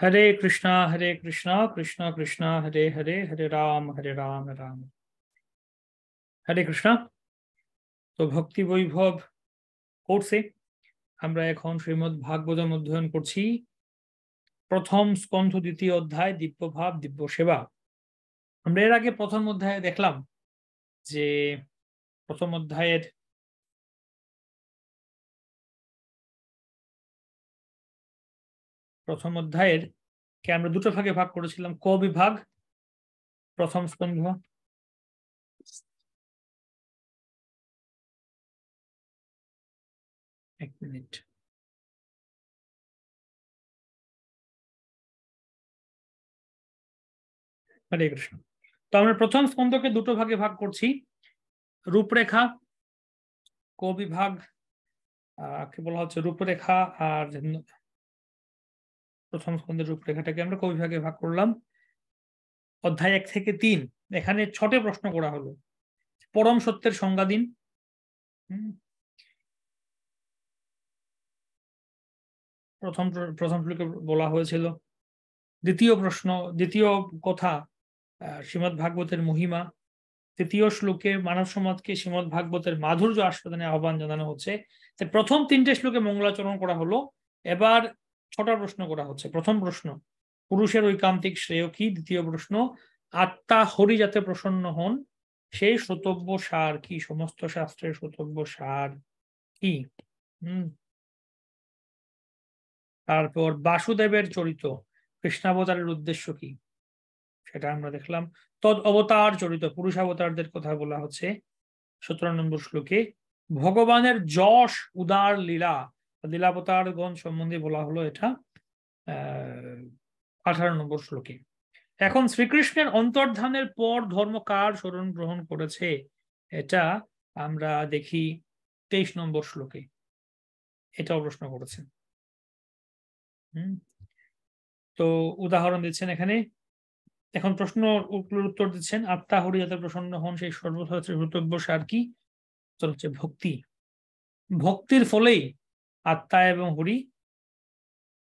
হরে কৃষ্ণা হরে কৃষ্ণা কৃষ্ণ কৃষ্ণ হরে হরে হরে রাম হরে রাম রাম হরে কৃষ্ণা তো ভক্তি বৈভব কোর্সে আমরা এখন শ্রীমদ ভাগবতম অধ্যয়ন করছি প্রথম স্কন্ধ দ্বিতীয় অধ্যায় দিব্যভাব দিব্য সেবা আমরা এর আগে প্রথম অধ্যায়ে দেখলাম যে প্রথম অধ্যায়ের প্রথম অধ্যায়ের কে আমরা দুটো ভাগে ভাগ করেছিলাম ক বিভাগ প্রথম স্কন্ধ এক মিনিট হরে কৃষ্ণ তো আমরা প্রথম স্কন্ধকে দুটো ভাগে ভাগ করছি রূপরেখা ক বিভাগ কি বলা হচ্ছে রূপরেখা আর প্রথম স্কন্ধের রূপরেখাটাকে আমরা কবি ভাগে ভাগ করলাম অধ্যায় এক থেকে তিন এখানে ছটে প্রশ্ন করা হলো পরম সত্যের সংজ্ঞা দিন প্রথম প্রথম শ্লোকে বলা হয়েছিল দ্বিতীয় প্রশ্ন দ্বিতীয় কথা শ্রীমৎ ভাগবতের মহিমা তৃতীয় শ্লোকে মানব সমাজকে শ্রীমৎ ভাগবতের মাধুর্য আস্বাদনে আহ্বান জানানো হচ্ছে প্রথম তিনটে শ্লোকে মঙ্গলাচরণ করা হলো এবার ছটা প্রশ্ন করা হচ্ছে প্রথম প্রশ্ন পুরুষের ঐকান্তিক শ্রেয় কি দ্বিতীয় প্রশ্ন আত্মা হরি যাতে প্রসন্ন হন সেই শ্রোতব্য সার কি সমস্ত শাস্ত্রের শ্রোতব্য সার কি তারপর বাসুদেবের চরিত কৃষ্ণাবতারের উদ্দেশ্য কি সেটা আমরা দেখলাম তদ অবতার চরিত পুরুষ অবতারদের কথা বলা হচ্ছে সতেরো নম্বর শ্লোকে ভগবানের যশ উদার লীলা গণ সম্বন্ধে বলা হলো এটা আঠারো নম্বর শ্লোকে এখন শ্রীকৃষ্ণের অন্তর্ধানের পর ধর্ম কার স্মরণ গ্রহণ করেছে এটা আমরা দেখি তেইশ নম্বর শ্লোকে এটাও প্রশ্ন করেছেন তো উদাহরণ দিচ্ছেন এখানে এখন প্রশ্ন উত্তর দিচ্ছেন আত্মা হরি যাতে প্রসন্ন হন সেই সর্বথা হচ্ছে সার কি ভক্তি ভক্তির ফলেই আত্মা এবং হরি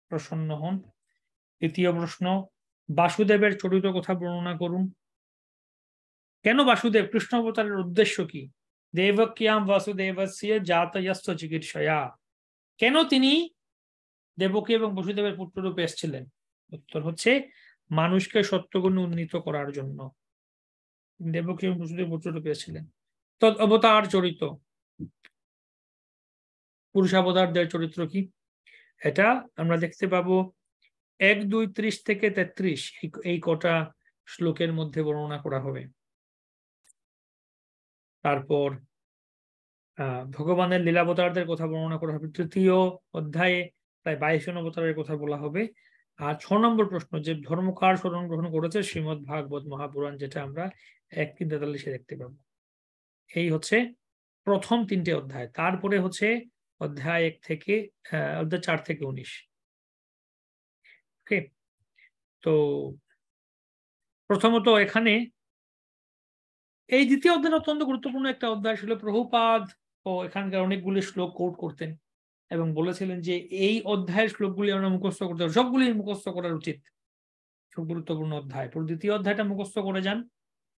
প্রসন্ন হন তৃতীয় প্রশ্ন বাসুদেবের চরিত কথা বর্ণনা করুন কেন বাসুদেব কৃষ্ণ অবতারের উদ্দেশ্য কি দেবকিয়াম বাসুদেবস্য জাতয়স্ত চিকিৎসয়া কেন তিনি দেবকী এবং বসুদেবের পুত্ররূপে এসেছিলেন উত্তর হচ্ছে মানুষকে সত্যগুণে উন্নীত করার জন্য দেবকী এবং বসুদেব পুত্ররূপে এসেছিলেন তদ অবতার চরিত পুরুষাবতারদের চরিত্র কি এটা আমরা দেখতে পাবো এক দুই ত্রিশ থেকে তেত্রিশ এই কটা শ্লোকের মধ্যে বর্ণনা করা হবে তারপর ভগবানের লীলাবতারদের কথা বর্ণনা করা হবে তৃতীয় অধ্যায়ে প্রায় বাইশ অবতারের কথা বলা হবে আর ছ নম্বর প্রশ্ন যে ধর্মকার স্মরণ গ্রহণ করেছে শ্রীমৎ ভাগবত মহাপুরাণ যেটা আমরা এক তিন সে দেখতে পাবো এই হচ্ছে প্রথম তিনটে অধ্যায় তারপরে হচ্ছে অধ্যায় এক থেকে অধ্যায় চার থেকে উনিশ ওকে তো প্রথমত এখানে এই দ্বিতীয় অধ্যায় অত্যন্ত গুরুত্বপূর্ণ একটা অধ্যায় ছিল প্রভুপাদ ও এখানকার অনেকগুলি শ্লোক কোর্ট করতেন এবং বলেছিলেন যে এই অধ্যায়ের শ্লোকগুলি আমরা মুখস্থ করতে হবে সবগুলি মুখস্থ করার উচিত খুব গুরুত্বপূর্ণ অধ্যায় পুরো দ্বিতীয় অধ্যায়টা মুখস্থ করে যান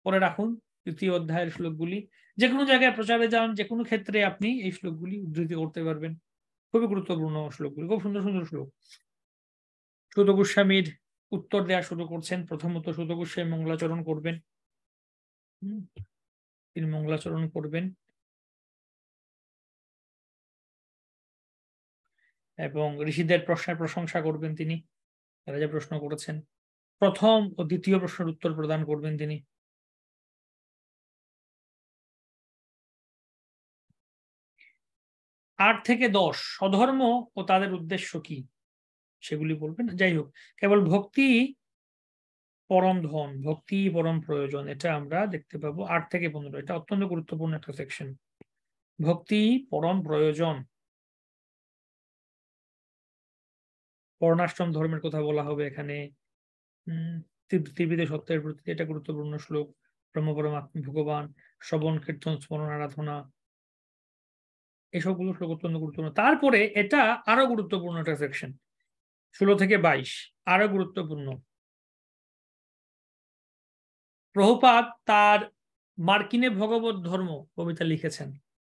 পরে রাখুন তৃতীয় অধ্যায়ের শ্লোকগুলি যে কোনো জায়গায় প্রচারে যান যে কোনো ক্ষেত্রে আপনি এই শ্লোকগুলি উদ্ধৃতি করতে পারবেন খুবই গুরুত্বপূর্ণ শ্লোকগুলি খুব সুন্দর সুন্দর শ্লোক সুত গোস্বামীর উত্তর দেওয়া শুরু করছেন প্রথমত সুত গোস্বামী মঙ্গলাচরণ করবেন তিনি মঙ্গলাচরণ করবেন এবং ঋষিদের প্রশ্নের প্রশংসা করবেন তিনি তারা যে প্রশ্ন করেছেন প্রথম ও দ্বিতীয় প্রশ্নের উত্তর প্রদান করবেন তিনি আট থেকে দশ অধর্ম ও তাদের উদ্দেশ্য কি সেগুলি বলবেন যাই হোক কেবল ভক্তি পরম ধন ভক্তি পরম প্রয়োজন এটা আমরা দেখতে পাবো আট থেকে পনেরো এটা অত্যন্ত গুরুত্বপূর্ণ একটা সেকশন ভক্তি পরম প্রয়োজন বর্ণাশ্রম ধর্মের কথা বলা হবে এখানে ত্রিবিধ সত্যের প্রতি এটা গুরুত্বপূর্ণ শ্লোক আত্ম ভগবান শ্রবণ কীর্তন স্মরণ আরাধনা এসবগুলো শ্লোক অত্যন্ত গুরুত্বপূর্ণ তারপরে এটা আরো গুরুত্বপূর্ণ একটা সেকশন ষোলো থেকে বাইশ আরো গুরুত্বপূর্ণ প্রভুপাত তার মার্কিনে ভগবত ধর্ম কবিতা লিখেছেন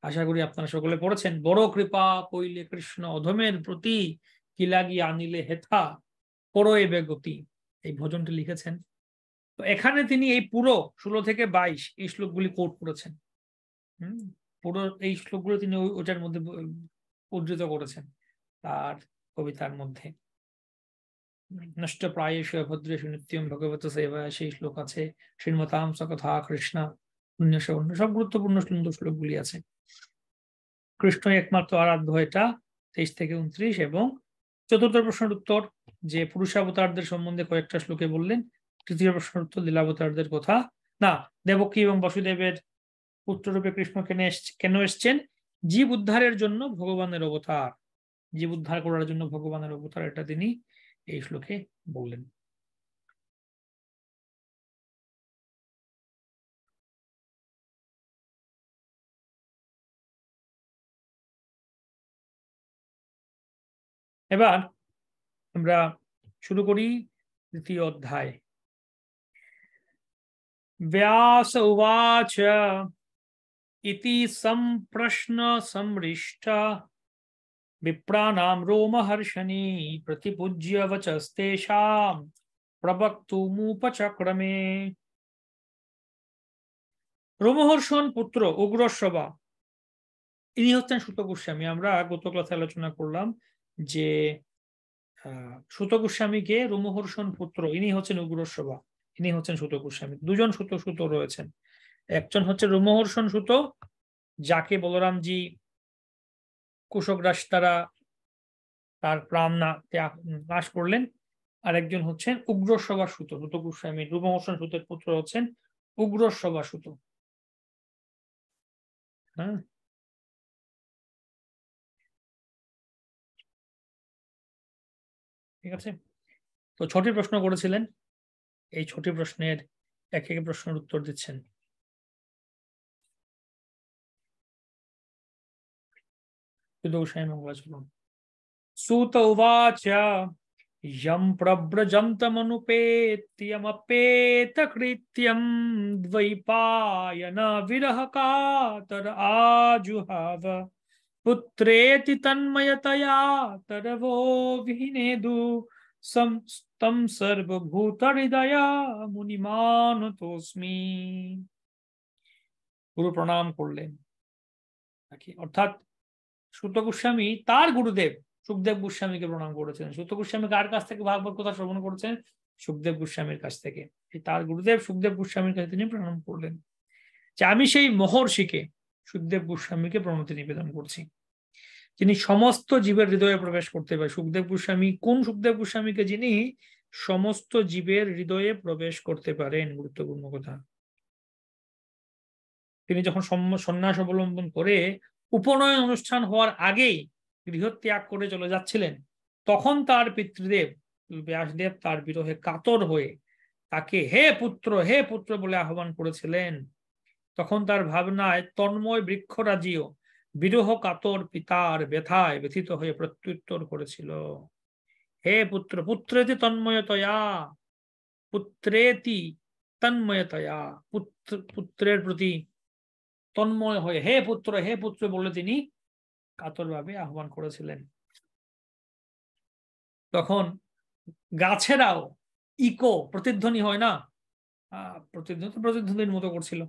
আশা করি আপনারা সকলে পড়েছেন বড় কৃপা কইলে কৃষ্ণ অধমের প্রতি কি লাগিয়ে আনিলে হেথা পড়ো এ বেগতি এই ভজনটি লিখেছেন এখানে তিনি এই পুরো ষোলো থেকে বাইশ এই শ্লোকগুলি কোর্ট করেছেন হম পুরো এই শ্লোকগুলো তিনি ওটার মধ্যে উদ্ধৃত করেছেন তার কবিতার মধ্যে নষ্ট প্রায়শ ভদ্রেশ নিত্যম ভগবত সেবা সেই শ্লোক আছে শ্রীমতাম সকথা কৃষ্ণা পুণ্যসবর্ণ সব গুরুত্বপূর্ণ সুন্দর শ্লোকগুলি আছে কৃষ্ণ একমাত্র আরাধ্য এটা তেইশ থেকে উনত্রিশ এবং চতুর্থ প্রশ্নের উত্তর যে পুরুষাবতারদের সম্বন্ধে কয়েকটা শ্লোকে বললেন তৃতীয় প্রশ্নের উত্তর লীলাবতারদের কথা না দেবকী এবং বসুদেবের পুত্ররূপে কৃষ্ণ কেন কেন এসছেন জীব উদ্ধারের জন্য ভগবানের অবতার জীব উদ্ধার করার জন্য ভগবানের অবতার এটা তিনি এই শ্লোকে বললেন এবার আমরা শুরু করি তৃতীয় অধ্যায় ব্যাস উবাচ इति सम्प्रश्नसमृष्टा विप्राणां रोमहर्षणी प्रतिपूज्य वचस्तेषां প্রবক্তুমুপচক্রমে রোমহর্ষণ পুত্র উগ্রসভা ইনি হচ্ছেন সুত গোস্বামী আমরা গত ক্লাসে আলোচনা করলাম যে সুত গোস্বামীকে রোমহর্ষণ পুত্র ইনি হচ্ছেন উগ্রসভা ইনি হচ্ছেন সুত গোস্বামী দুজন সুত সুত রয়েছেন একজন হচ্ছে রোমহর্ষণ সুত যাকে বলরামজি কুশগ্রাস দ্বারা তার প্রাণ না নাশ করলেন আর একজন হচ্ছেন সভা সুত সুত গোস্বামী রুমহর্ষণ সুতের পুত্র হচ্ছেন উগ্র সভা সুত হ্যাঁ ঠিক আছে তো ছটি প্রশ্ন করেছিলেন এই ছটি প্রশ্নের এক এক প্রশ্নের উত্তর দিচ্ছেন दोषेमङ्गलसूत्रम् सूत उवाच यं प्रव्रजं तमनुपेत्यमपेतकृत्यं द्वैपायनविरहकातर आजुहाव पुत्रेति तन्मयतया तरवोऽभिनेदु संस्तं सर्वभूतहृदया मुनिमानुतोऽस्मि गुरु प्रणाम कर लें अर्थात সুত গোস্বামী তার গুরুদেব সুখদেব গোস্বামীকে প্রণাম করেছেন সুত গোস্বামী কার কাছ থেকে ভাগবত কথা শ্রবণ করেছেন সুখদেব গোস্বামীর কাছ থেকে তার গুরুদেব সুখদেব গোস্বামীর কাছে তিনি প্রণাম করলেন যে আমি সেই মহর্ষিকে সুখদেব গোস্বামীকে প্রণতি নিবেদন করছি যিনি সমস্ত জীবের হৃদয়ে প্রবেশ করতে পারে সুখদেব গোস্বামী কোন সুখদেব গোস্বামীকে যিনি সমস্ত জীবের হৃদয়ে প্রবেশ করতে পারেন গুরুত্বপূর্ণ কথা তিনি যখন সন্ন্যাস অবলম্বন করে উপনয়ন অনুষ্ঠান হওয়ার আগেই গৃহত্যাগ করে চলে যাচ্ছিলেন তখন তার পিতৃদেব ব্যাসদেব তার বিরোহে কাতর হয়ে তাকে হে পুত্র হে পুত্র বলে আহ্বান করেছিলেন তখন তার ভাবনায় তন্ময় বৃক্ষরাজিও বিরহ কাতর পিতার ব্যথায় ব্যথিত হয়ে প্রত্যুত্তর করেছিল হে পুত্র পুত্রেতি তন্ময়তয়া পুত্রেতি তন্ময়তয়া পুত্র পুত্রের প্রতি তন্ময় হয়ে হে পুত্র হে পুত্র বলে তিনি কাতরভাবে আহ্বান করেছিলেন তখন গাছেরাও ইকো প্রতিধ্বনি হয় না প্রতিধ্বনি প্রতিধ্বনির মতো করছিল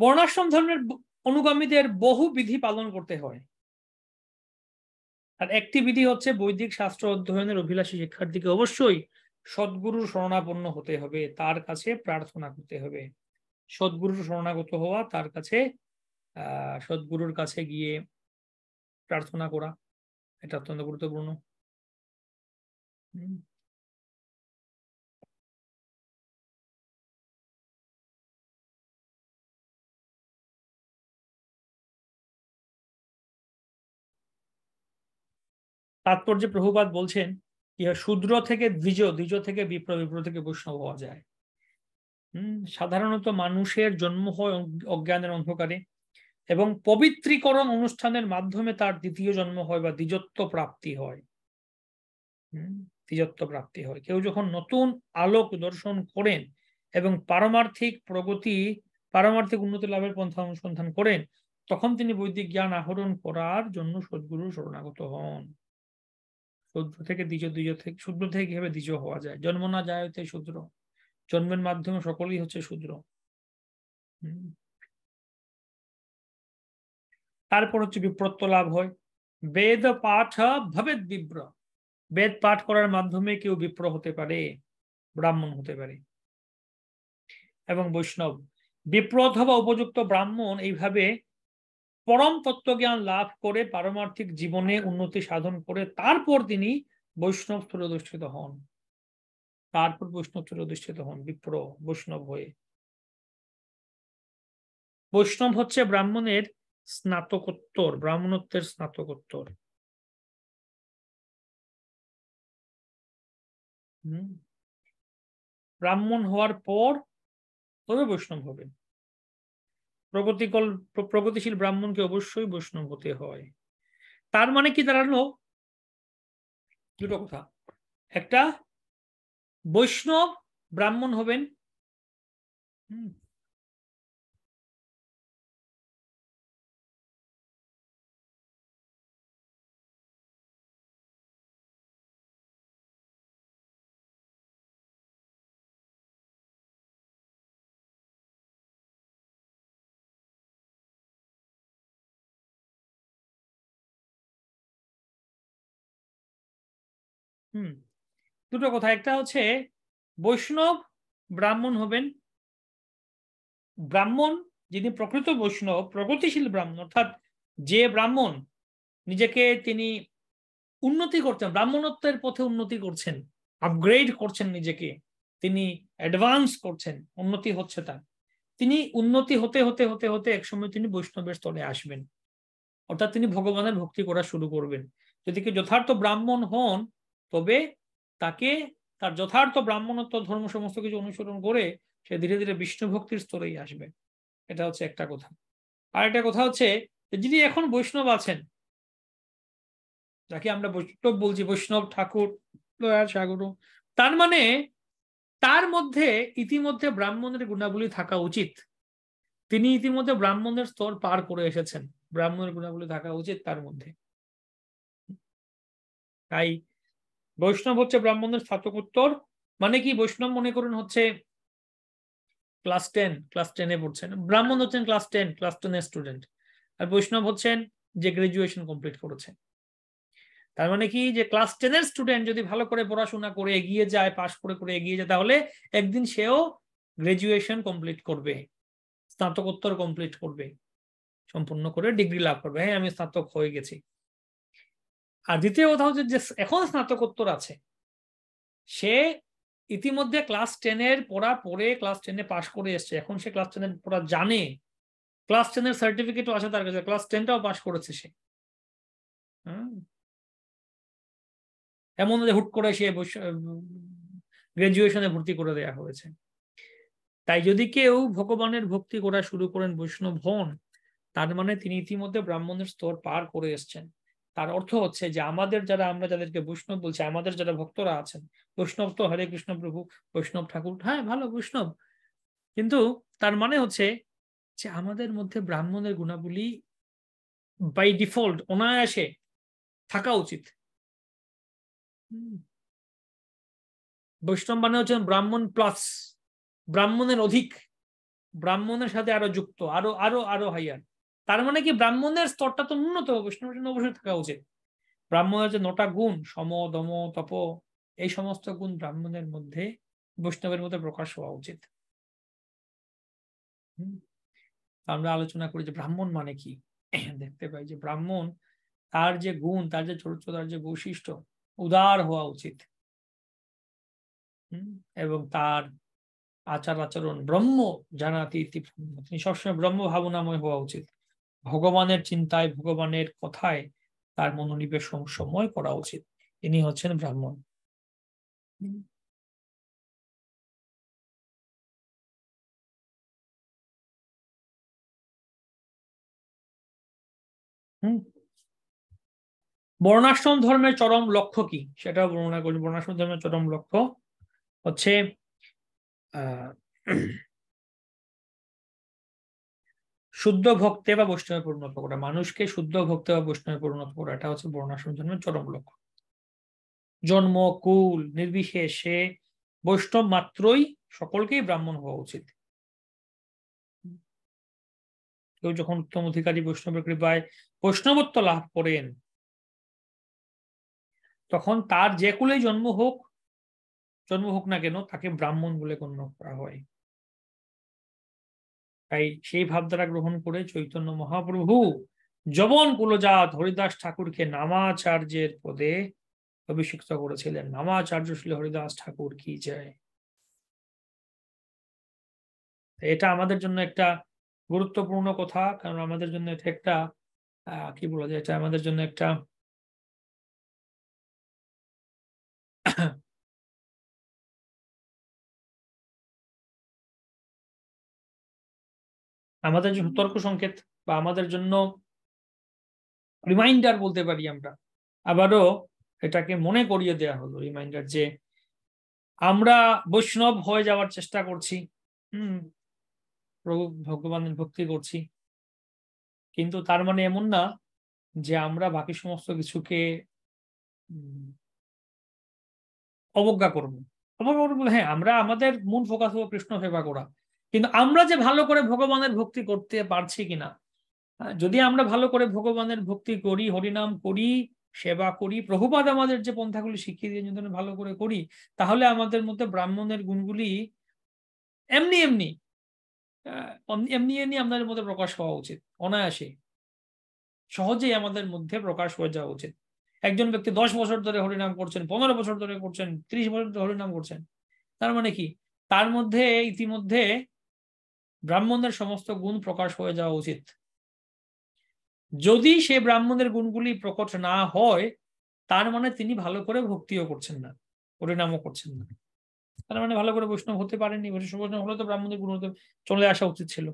বর্ণাশ্রম ধর্মের অনুগামীদের বহু বিধি পালন করতে হয় আর একটি বিধি হচ্ছে বৈদিক শাস্ত্র অধ্যয়নের অভিলাষী শিক্ষার্থীকে অবশ্যই সদ্গুরুর শরণাপন্ন হতে হবে তার কাছে প্রার্থনা করতে হবে সদ্গুরুর শরণাগত হওয়া তার কাছে সদ্গুরুর কাছে গিয়ে প্রার্থনা করা এটা অত্যন্ত গুরুত্বপূর্ণ তাৎপর্যে প্রভুপাত বলছেন শূদ্র থেকে দ্বিজ দ্বিজ থেকে বিপ্র বিপ্র থেকে বৈষ্ণব হওয়া যায় হম সাধারণত মানুষের জন্ম হয় অজ্ঞানের অন্ধকারে এবং পবিত্রীকরণ অনুষ্ঠানের মাধ্যমে তার দ্বিতীয় জন্ম হয় বা দ্বিজত্ব প্রাপ্তি হয় দ্বিজত্ব প্রাপ্তি হয় কেউ যখন নতুন আলোক দর্শন করেন এবং পারমার্থিক প্রগতি পারমার্থিক উন্নতি লাভের পন্থা অনুসন্ধান করেন তখন তিনি বৈদিক জ্ঞান আহরণ করার জন্য সদ্গুরু শরণাগত হন শুদ্র থেকে দ্বিজ দ্বিজ থেকে শুদ্র থেকে কিভাবে দ্বিজ হওয়া যায় জন্ম না যায় হতে শূদ্র জন্মের মাধ্যমে সকলেই হচ্ছে শুদ্র তারপর হচ্ছে বিপ্রত্য লাভ হয় বেদ পাঠ ভবেদ বিব্র বেদ পাঠ করার মাধ্যমে কেউ বিপ্র হতে পারে ব্রাহ্মণ হতে পারে এবং বৈষ্ণব বিপ্র অথবা উপযুক্ত ব্রাহ্মণ এইভাবে পরম তত্ত্বজ্ঞান লাভ করে পারমার্থিক জীবনে উন্নতি সাধন করে তারপর তিনি বৈষ্ণব স্থূলদৃষ্টিত হন তারপর বৈষ্ণব স্থূলদৃষ্টিত হন বিপ্র বৈষ্ণব হয়ে বৈষ্ণব হচ্ছে ব্রাহ্মণের স্নাতকোত্তর ব্রাহ্মণত্বের স্নাতকোত্তর ব্রাহ্মণ হওয়ার পর তবে বৈষ্ণব হবেন প্রগতিকল প্রগতিশীল ব্রাহ্মণকে অবশ্যই বৈষ্ণব হতে হয় তার মানে কি দাঁড়ালো দুটো কথা একটা বৈষ্ণব ব্রাহ্মণ হবেন হুম দুটো কথা একটা হচ্ছে বৈষ্ণব ব্রাহ্মণ হবেন ব্রাহ্মণ যিনি প্রকৃত বৈষ্ণব প্রগতিশীল ব্রাহ্মণ অর্থাৎ যে ব্রাহ্মণ নিজেকে তিনি উন্নতি করছেন ব্রাহ্মণত্বের পথে উন্নতি করছেন আপগ্রেড করছেন নিজেকে তিনি অ্যাডভান্স করছেন উন্নতি হচ্ছে তার তিনি উন্নতি হতে হতে হতে হতে একসময় তিনি বৈষ্ণবের স্তরে আসবেন অর্থাৎ তিনি ভগবানের ভক্তি করা শুরু করবেন যদি কি যথার্থ ব্রাহ্মণ হন তবে তাকে তার যথার্থ ব্রাহ্মণত্ব ধর্ম সমস্ত কিছু অনুসরণ করে সে ধীরে ধীরে বিষ্ণু ভক্তির স্তরেই আসবে এটা হচ্ছে একটা কথা আর একটা কথা হচ্ছে যিনি এখন বৈষ্ণব আছেন যাকে আমরা বৈষ্ণব বলছি বৈষ্ণব ঠাকুর দয়ার তার মানে তার মধ্যে ইতিমধ্যে ব্রাহ্মণের গুণাবলী থাকা উচিত তিনি ইতিমধ্যে ব্রাহ্মণের স্তর পার করে এসেছেন ব্রাহ্মণের গুণাবলী থাকা উচিত তার মধ্যে তাই বৈষ্ণব হচ্ছে ব্রাহ্মণদের স্নাতকোত্তর মানে কি বৈষ্ণব মনে করুন হচ্ছে ক্লাস টেন ক্লাস টেনে পড়ছেন ব্রাহ্মণ হচ্ছেন ক্লাস টেন ক্লাস টেনের স্টুডেন্ট আর বৈষ্ণব হচ্ছেন যে গ্রাজুয়েশন কমপ্লিট করেছেন তার মানে কি যে ক্লাস টেনের স্টুডেন্ট যদি ভালো করে পড়াশোনা করে এগিয়ে যায় পাশ করে করে এগিয়ে যায় তাহলে একদিন সেও গ্রাজুয়েশন কমপ্লিট করবে স্নাতকোত্তর কমপ্লিট করবে সম্পূর্ণ করে ডিগ্রি লাভ করবে হ্যাঁ আমি স্নাতক হয়ে গেছি আর দ্বিতীয় কথা হচ্ছে যে এখন স্নাতকোত্তর আছে সে ইতিমধ্যে ক্লাস টেনের পড়া পড়ে ক্লাস টেনে পাশ করে এসছে এখন সে ক্লাস টেনের পড়া জানে ক্লাস টেনের সার্টিফিকেটও আছে তার কাছে ক্লাস টেনটাও পাশ করেছে সে এমন যে হুট করে সে গ্রাজুয়েশনে ভর্তি করে দেয়া হয়েছে তাই যদি কেউ ভগবানের ভক্তি করা শুরু করেন বৈষ্ণব হন তার মানে তিনি ইতিমধ্যে ব্রাহ্মণের স্তর পার করে এসছেন তার অর্থ হচ্ছে যে আমাদের যারা আমরা যাদেরকে বৈষ্ণব বলছি আমাদের যারা ভক্তরা আছেন বৈষ্ণব তো হরে কৃষ্ণ প্রভু বৈষ্ণব ঠাকুর হ্যাঁ ভালো বৈষ্ণব কিন্তু তার মানে হচ্ছে যে আমাদের মধ্যে ব্রাহ্মণের গুণাবলী বাই ডিফল্ট অনায়াসে থাকা উচিত বৈষ্ণব মানে হচ্ছেন ব্রাহ্মণ প্লাস ব্রাহ্মণের অধিক ব্রাহ্মণের সাথে আরো যুক্ত আরো আরো আরো হাইয়ার তার মানে কি ব্রাহ্মণের স্তরটা তো ন্যূনতম বৈষ্ণবের জন্য অবশ্যই থাকা উচিত ব্রাহ্মণের যে নটা গুণ সম দম তপ এই সমস্ত গুণ ব্রাহ্মণের মধ্যে বৈষ্ণবের মধ্যে প্রকাশ হওয়া উচিত আমরা আলোচনা করি যে ব্রাহ্মণ মানে কি দেখতে পাই যে ব্রাহ্মণ তার যে গুণ তার যে চরিত্র তার যে বৈশিষ্ট্য উদার হওয়া উচিত এবং তার আচার আচরণ ব্রহ্ম জানাতি তিনি সবসময় ব্রহ্ম ভাবনাময় হওয়া উচিত ভগবানের চিন্তায় ভগবানের কথায় তার মনোনিবেশ সময় করা উচিত ইনি হচ্ছেন ব্রাহ্মণ হুম বর্ণাশ্রম ধর্মের চরম লক্ষ্য কি সেটা বর্ণনা করি বর্ণাশ্রম ধর্মের চরম লক্ষ্য হচ্ছে আহ শুদ্ধ ভক্তে বা বৈষ্ণবে পরিণত করা মানুষকে শুদ্ধ ভক্তে বা বৈষ্ণবে পরিণত করা এটা হচ্ছে বর্ণাশ্রম জন্মের চরম লক্ষ্য জন্ম কুল নির্বিশেষে বৈষ্ণব মাত্রই সকলকেই ব্রাহ্মণ হওয়া উচিত কেউ যখন উত্তম অধিকারী বৈষ্ণবের কৃপায় বৈষ্ণবত্ব লাভ করেন তখন তার যে কুলেই জন্ম হোক জন্ম হোক না কেন তাকে ব্রাহ্মণ বলে গণ্য করা হয় তাই সেই ভাবধারা গ্রহণ করে চৈতন্য মহাপ্রভু যবন কুলজাত হরিদাস ঠাকুরকে নামাচার্যের পদে অভিষিক্ত করেছিলেন নামাচার্য ছিল হরিদাস ঠাকুর কি যায় এটা আমাদের জন্য একটা গুরুত্বপূর্ণ কথা কারণ আমাদের জন্য এটা একটা কি বলা যায় এটা আমাদের জন্য একটা আমাদের যে তর্ক সংকেত বা আমাদের জন্য রিমাইন্ডার বলতে পারি আমরা আবারও এটাকে মনে করিয়ে দেয়া হলো রিমাইন্ডার যে আমরা বৈষ্ণব হয়ে যাওয়ার চেষ্টা করছি হম প্রভু ভগবানের ভক্তি করছি কিন্তু তার মানে এমন না যে আমরা বাকি সমস্ত কিছুকে অবজ্ঞা করবো অবজ্ঞা করবো হ্যাঁ আমরা আমাদের মূল ফোকাস হবো কৃষ্ণ সেবা করা কিন্তু আমরা যে ভালো করে ভগবানের ভক্তি করতে পারছি কিনা হ্যাঁ, যদি আমরা ভালো করে ভগবানের ভক্তি করি হরিনাম করি সেবা করি প্রভুপাদ আমাদের যে পন্থাগুলি শিখিয়ে দিয়ে যদি ভালো করে করি তাহলে আমাদের মধ্যে ব্রাহ্মণের গুণগুলি এমনি এমনি এমনি এমনি আমাদের মধ্যে প্রকাশ হওয়া উচিত অনায়াসে সহজেই আমাদের মধ্যে প্রকাশ হয়ে যাওয়া উচিত একজন ব্যক্তি দশ বছর ধরে হরিনাম করছেন পনেরো বছর ধরে করছেন ত্রিশ বছর ধরে হরিনাম করছেন তার মানে কি তার মধ্যে ইতিমধ্যে ব্রাহ্মণের সমস্ত গুণ প্রকাশ হয়ে যাওয়া উচিত যদি সে ব্রাহ্মণের গুণগুলি প্রকট না হয় তার মানে তিনি ভালো করে ভক্তিও করছেন না পরিণামও করছেন না তার মানে ভালো করে বৈষ্ণব হতে পারেনি বৈষ্ণব হলে তো ব্রাহ্মণের গুণ চলে আসা উচিত ছিল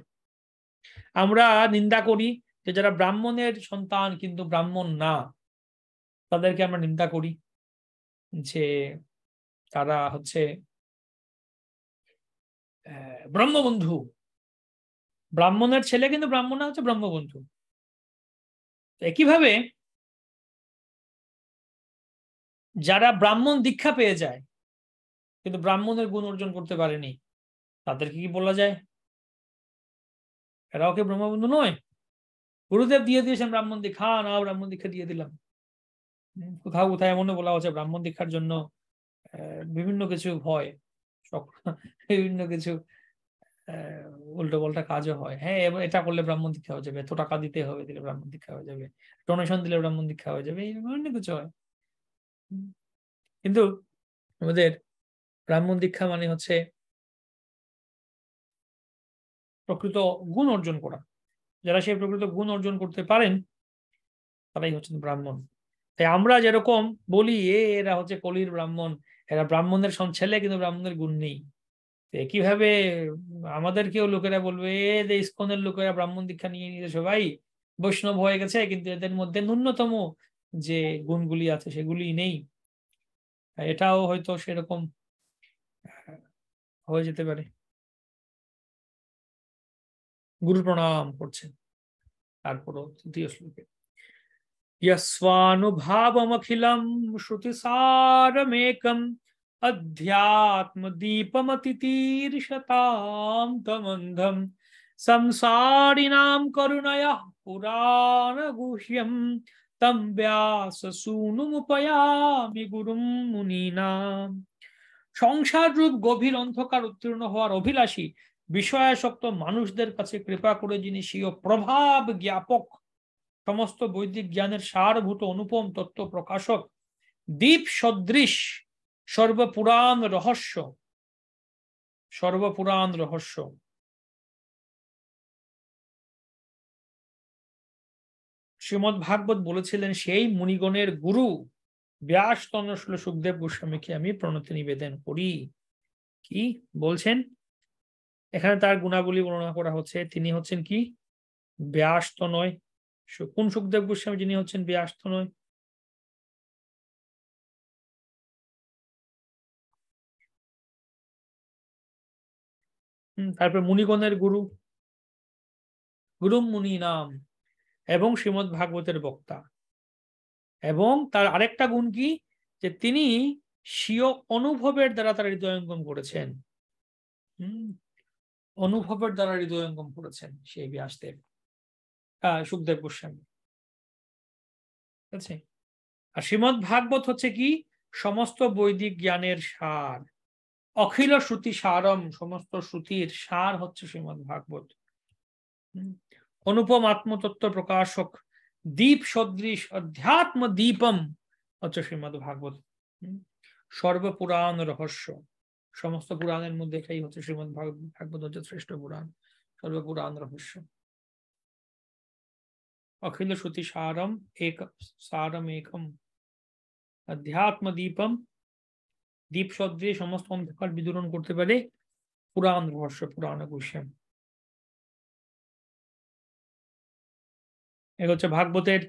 আমরা নিন্দা করি যে যারা ব্রাহ্মণের সন্তান কিন্তু ব্রাহ্মণ না তাদেরকে আমরা নিন্দা করি যে তারা হচ্ছে ব্রহ্মবন্ধু ব্রাহ্মণের ছেলে কিন্তু ব্রাহ্মণা হচ্ছে ব্রহ্মবন্ধু একইভাবে যারা ব্রাহ্মণ দীক্ষা পেয়ে যায় কিন্তু ব্রাহ্মণের গুণ অর্জন করতে পারেনি তাদেরকে কি বলা যায় এরাও কি ব্রহ্মবন্ধু নয় গুরুদেব দিয়ে দিয়েছেন ব্রাহ্মণ দীক্ষা না ব্রাহ্মণ দীক্ষা দিয়ে দিলাম কোথাও কোথায় এমনও বলা হচ্ছে ব্রাহ্মণ দীক্ষার জন্য বিভিন্ন কিছু ভয় বিভিন্ন কিছু উল্টো পাল্টা কাজও হয় হ্যাঁ এবার এটা করলে ব্রাহ্মণ দীক্ষা হয়ে যাবে এত টাকা দিতে হবে দিলে ব্রাহ্মণ দীক্ষা হয়ে যাবে ডোনেশন দিলে ব্রাহ্মণ দীক্ষা হয়ে যাবে অনেক কিছু হয় কিন্তু আমাদের ব্রাহ্মণ দীক্ষা মানে হচ্ছে প্রকৃত গুণ অর্জন করা যারা সেই প্রকৃত গুণ অর্জন করতে পারেন তারাই হচ্ছেন ব্রাহ্মণ তাই আমরা যেরকম বলি এ এরা হচ্ছে কলির ব্রাহ্মণ এরা ব্রাহ্মণের ছেলে কিন্তু ব্রাহ্মণের গুণ নেই একইভাবে আমাদেরকেও লোকেরা বলবে এ যে ইস্কনের লোকেরা ব্রাহ্মণ দীক্ষা নিয়ে নিয়েছে সবাই বৈষ্ণব হয়ে গেছে কিন্তু এদের মধ্যে ন্যূনতম যে গুণগুলি আছে সেগুলি নেই এটাও হয়তো সেরকম হয়ে যেতে পারে গুরু প্রণাম করছেন তারপরও তৃতীয় শ্লোকে यस्वानुभावमखिलं সারমেকম अध्यात्मदीपमतितीर्षतां तमन्धं संसारिणां करुणयः पुराणगुह्यं तं व्याससूनुमुपयामि গুরুম মুনীনাম সংসার রূপ গভীর অন্ধকার উত্তীর্ণ হওয়ার অভিলাষী বিষয়াসক্ত মানুষদের কাছে কৃপা করে যিনি সিও প্রভাব জ্ঞাপক সমস্ত বৈদিক জ্ঞানের সারভূত অনুপম তত্ত্ব প্রকাশক দ্বীপ সদৃশ সর্বপুরাণ রহস্য সর্বপুরাণ রহস্য শ্রীমদ ভাগবত বলেছিলেন সেই মুনিগণের গুরু ব্যাস তন্নশীল সুখদেব গোস্বামীকে আমি প্রণতি নিবেদন করি কি বলছেন এখানে তার গুণাবলী বর্ণনা করা হচ্ছে তিনি হচ্ছেন কি ব্যাস নয় কোন সুখদেব গোস্বামী যিনি হচ্ছেন ব্যাস নয় তারপর মুনিগণের গুরু গুরু মুনি নাম এবং শ্রীমদ ভাগবতের বক্তা এবং তার আরেকটা গুণ কি যে তিনি স্বীয় অনুভবের দ্বারা তার হৃদয়ঙ্গম করেছেন অনুভবের দ্বারা হৃদয়ঙ্গম করেছেন সেই ব্যাসদেব সুখদেব গোস্বামী ঠিক আছে আর শ্রীমদ ভাগবত হচ্ছে কি সমস্ত বৈদিক জ্ঞানের সার অখিল শ্রুতি সারম সমস্ত শ্রুতির সার হচ্ছে শ্রীমদ ভাগবত অনুপম আত্মতত্ত্ব প্রকাশক দ্বীপ সদৃশ অধ্যাত্ম দ্বীপম হচ্ছে শ্রীমদ ভাগবত সর্বপুরাণ রহস্য সমস্ত পুরাণের মধ্যে এটাই হচ্ছে শ্রীমদ ভাগবত হচ্ছে শ্রেষ্ঠ পুরাণ সর্বপুরাণ রহস্য অখিল শ্রুতি সারম এক সারম একম অধ্যাত্ম দ্বীপম দ্বীপ সদৃশ সমস্ত অন্ধকার বিদূরণ করতে পারে পুরাণ রহস্য পুরাণ কুশম এক হচ্ছে ভাগবতের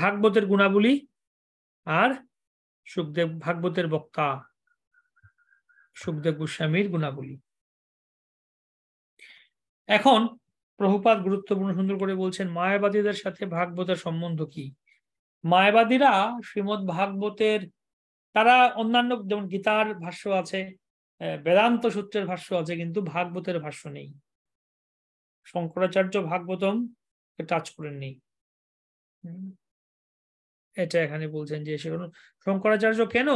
ভাগবতের গুণাবলী আর সুখদেব ভাগবতের বক্তা সুখদেব গোস্বামীর গুণাবলী এখন প্রভুপাত গুরুত্বপূর্ণ সুন্দর করে বলছেন মায়াবাদীদের সাথে ভাগবতের সম্বন্ধ কি মায়াবাদীরা শ্রীমদ ভাগবতের তারা অন্যান্য যেমন গীতার ভাষ্য আছে বেদান্ত সূত্রের ভাষ্য আছে কিন্তু ভাগবতের ভাষ্য নেই শঙ্করাচার্য ভাগবতম টাচ করেননি এটা এখানে বলছেন যে সেগুলো শঙ্করাচার্য কেন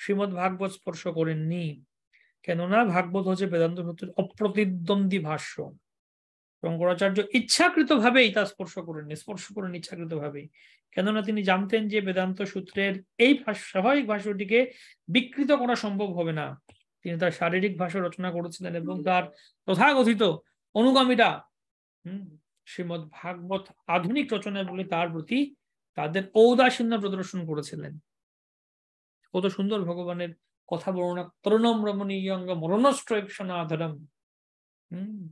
শ্রীমদ ভাগবত স্পর্শ করেননি কেননা ভাগবত হচ্ছে বেদান্ত সূত্রের অপ্রতিদ্বন্দ্বী ভাষ্য শঙ্করাচার্য ইচ্ছাকৃতভাবেই তা স্পর্শ করেন স্পর্শ করেন ইচ্ছাকৃতভাবেই কেননা তিনি জানতেন যে বেদান্ত সূত্রের এই স্বাভাবিক ভাষ্যটিকে বিকৃত করা সম্ভব হবে না তিনি তার শারীরিক ভাষ্য রচনা করেছিলেন এবং তার তথাকথিত অনুগামীরা শ্রীমদ ভাগবত আধুনিক রচনা বলে তার প্রতি তাদের ঔদাসীন্য প্রদর্শন করেছিলেন কত সুন্দর ভগবানের কথা বর্ণনা তরুণম রমণীয় মরণশ্রয়ম হম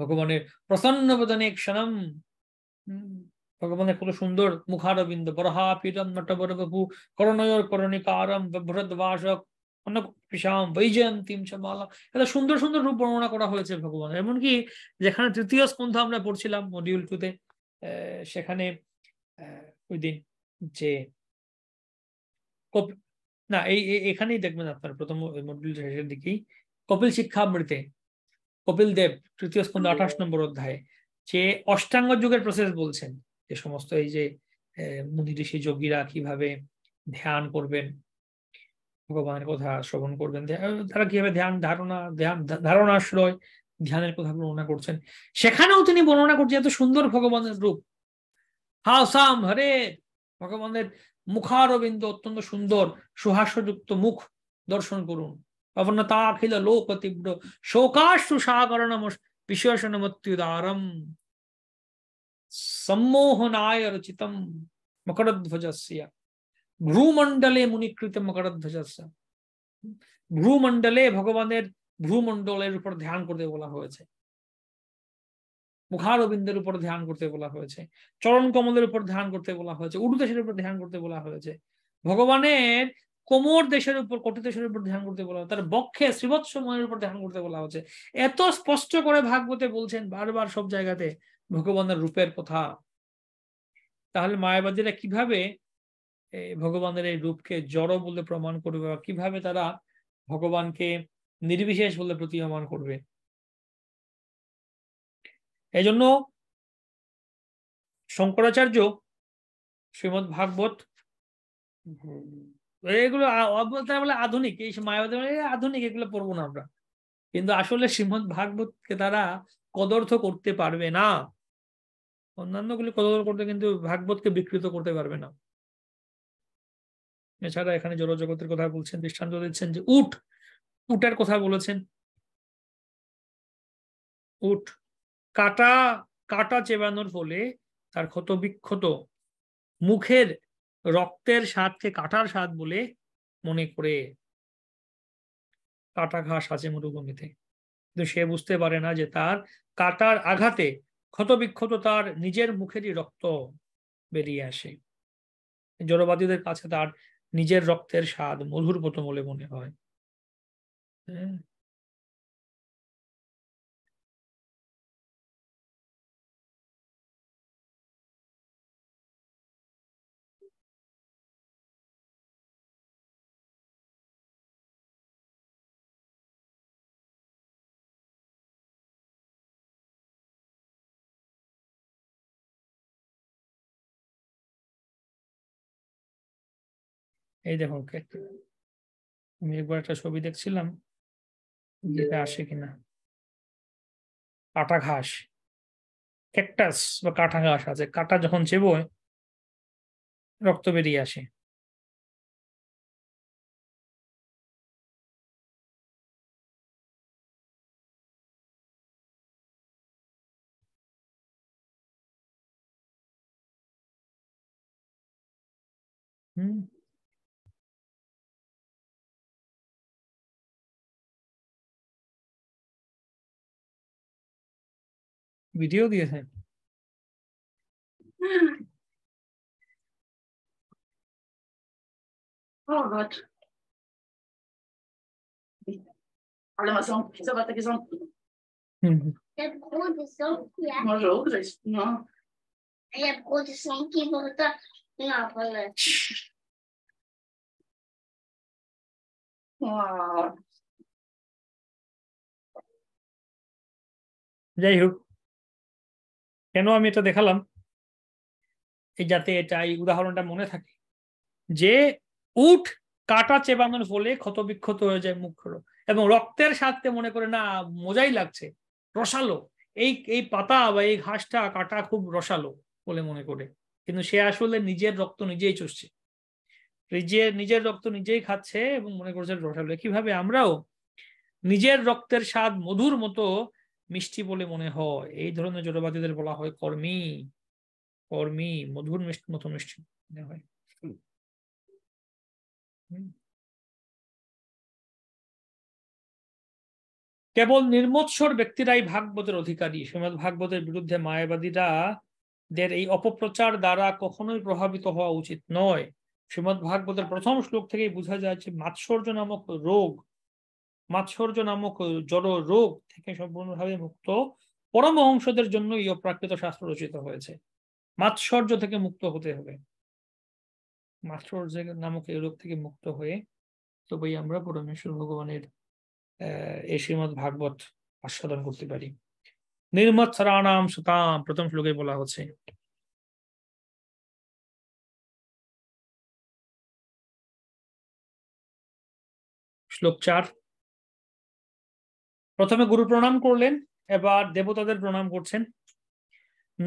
ভগবানের প্রসন্ন বদনে ক্ষণম ভগবানের কত সুন্দর মুখারবিন্দ বরহাপিরম নটবরবু করণয়োর করণিকারম ভ্রদ্বাসক অনেক পিসাম বৈজয়ন্তীম মালা এটা সুন্দর সুন্দর রূপ বর্ণনা করা হয়েছে ভগবান এমনকি যেখানে তৃতীয় স্কন্ধ আমরা পড়ছিলাম মডিউল টুতে সেখানে ওই দিন যে না এই এখানেই দেখবেন আপনার প্রথম মডিউল শেষের দিকেই কপিল শিক্ষামৃতে কপিল দেব তৃতীয় স্কন্ধ আঠাশ নম্বর অধ্যায়ে যে অষ্টাঙ্গ যুগের প্রসেস বলছেন যে সমস্ত এই যে মুনি ঋষি যোগীরা কিভাবে ধ্যান করবেন ভগবানের কথা শ্রবণ করবেন তারা কিভাবে ধ্যান ধারণা ধ্যান ধারণাশ্রয় ধ্যানের কথা বর্ণনা করছেন সেখানেও তিনি বর্ণনা করছেন এত সুন্দর ভগবানের রূপ সাম হরে ভগবানের মুখারবিন্দ অত্যন্ত সুন্দর সুহাস্যযুক্ত মুখ দর্শন করুন అవన్నతాఖిల లోక తీవ్ర శోకాశ్రు సాగరణం విశేషణమత్యుదారం సమ్మోహనాయ రచితం మకరధ్వజస్య ভ্রুমণ্ডলে মুনিকৃত মকরধ্বজস ভ্রুমণ্ডলে ভগবানের ভ্রুমণ্ডলের উপর ধ্যান করতে বলা হয়েছে মুখারবিন্দের উপর ধ্যান করতে বলা হয়েছে চরণ কমলের উপর ধ্যান করতে বলা হয়েছে উর্দেশের উপর ধ্যান করতে বলা হয়েছে ভগবানের কোমর দেশের উপর কটি দেশের উপর ধ্যান করতে বলা তার বক্ষে শ্রীবৎস মনের উপর ধ্যান করতে বলা হচ্ছে এত স্পষ্ট করে ভাগবতে বলছেন বারবার সব জায়গাতে ভগবানের রূপের কথা তাহলে মায়াবাদীরা কিভাবে ভগবানের এই রূপকে জড় বলে প্রমাণ করবে বা কিভাবে তারা ভগবানকে নির্বিশেষ বলে প্রতীয়মান করবে এজন্য শঙ্করাচার্য শ্রীমদ ভাগবত তো এগুলো বলে আধুনিক এই মায়াবাদী আধুনিক এগুলো পড়বো না আমরা কিন্তু আসলে শ্রীমদ ভাগবতকে তারা কদর্থ করতে পারবে না অন্যান্য গুলি কদর করতে কিন্তু ভাগবতকে বিকৃত করতে পারবে না এছাড়া এখানে জড়জগতের কথা বলছেন দৃষ্টান্ত দিচ্ছেন যে উট উটের কথা বলেছেন উট কাটা কাটা চেবানোর ফলে তার ক্ষত বিক্ষত মুখের রক্তের স্বাদকে কাটার স্বাদ বলে মনে করে কাটা ঘাস আছে মরুভূমিতে কিন্তু সে বুঝতে পারে না যে তার কাটার আঘাতে ক্ষতবিক্ষত তার নিজের মুখেরই রক্ত বেরিয়ে আসে জড়বাদীদের কাছে তার নিজের রক্তের স্বাদ মধুর মতো বলে মনে হয় হ্যাঁ। এই দেখো ওকে আমি একবার একটা ছবি দেখছিলাম যেটা আসে কিনা কাটা ঘাস ক্যাকটাস বা কাটা ঘাস আছে কাটা যখন চেবোয় রক্ত বেরিয়ে আসে वीडियो दिए थे Oh Gott. Olha, mas são, você vai ter que são. Reprodução que é. Mas outras, não. Reprodução que volta. Não, olha. Uau. Daí, কেন আমি এটা দেখালাম এই যাতে এটা এই উদাহরণটা মনে থাকে যে উঠ কাটা চেবানোর ফলে ক্ষতবিক্ষত হয়ে যায় মুখ এবং রক্তের সাথে মনে করে না মজাই লাগছে রসালো এই এই পাতা বা এই ঘাসটা কাটা খুব রসালো বলে মনে করে কিন্তু সে আসলে নিজের রক্ত নিজেই চষছে নিজের নিজের রক্ত নিজেই খাচ্ছে এবং মনে করছে রসালো কিভাবে আমরাও নিজের রক্তের স্বাদ মধুর মতো মিষ্টি বলে মনে হয় এই ধরনের জড়বাদীদের বলা হয় কর্মী কর্মী মধুর মিষ্টি মতো মিষ্টি মনে হয় কেবল নির্মৎসর ব্যক্তিরাই ভাগবতের অধিকারী শ্রীমদ ভাগবতের বিরুদ্ধে মায়াবাদীরা দের এই অপপ্রচার দ্বারা কখনোই প্রভাবিত হওয়া উচিত নয় শ্রীমদ ভাগবতের প্রথম শ্লোক থেকেই বোঝা যায় যে মাৎসর্য নামক রোগ মাৎসর্য নামক জড় রোগ থেকে সম্পূর্ণভাবে মুক্ত পরমহংসদের জন্য এই অপ্রাকৃত শাস্ত্র রচিত হয়েছে মাৎসর্য থেকে মুক্ত হতে হবে মাৎসর্য নামক এই রোগ থেকে মুক্ত হয়ে তবেই আমরা পরমেশ্বর ভগবানের আহ এই শ্রীমদ ভাগবত আস্বাদন করতে পারি নির্মৎসরাণাম সুতাম প্রথম শ্লোকে বলা হচ্ছে শ্লোক চার প্রথমে গুরু প্রণাম করলেন এবার দেবতাদের প্রণাম করছেন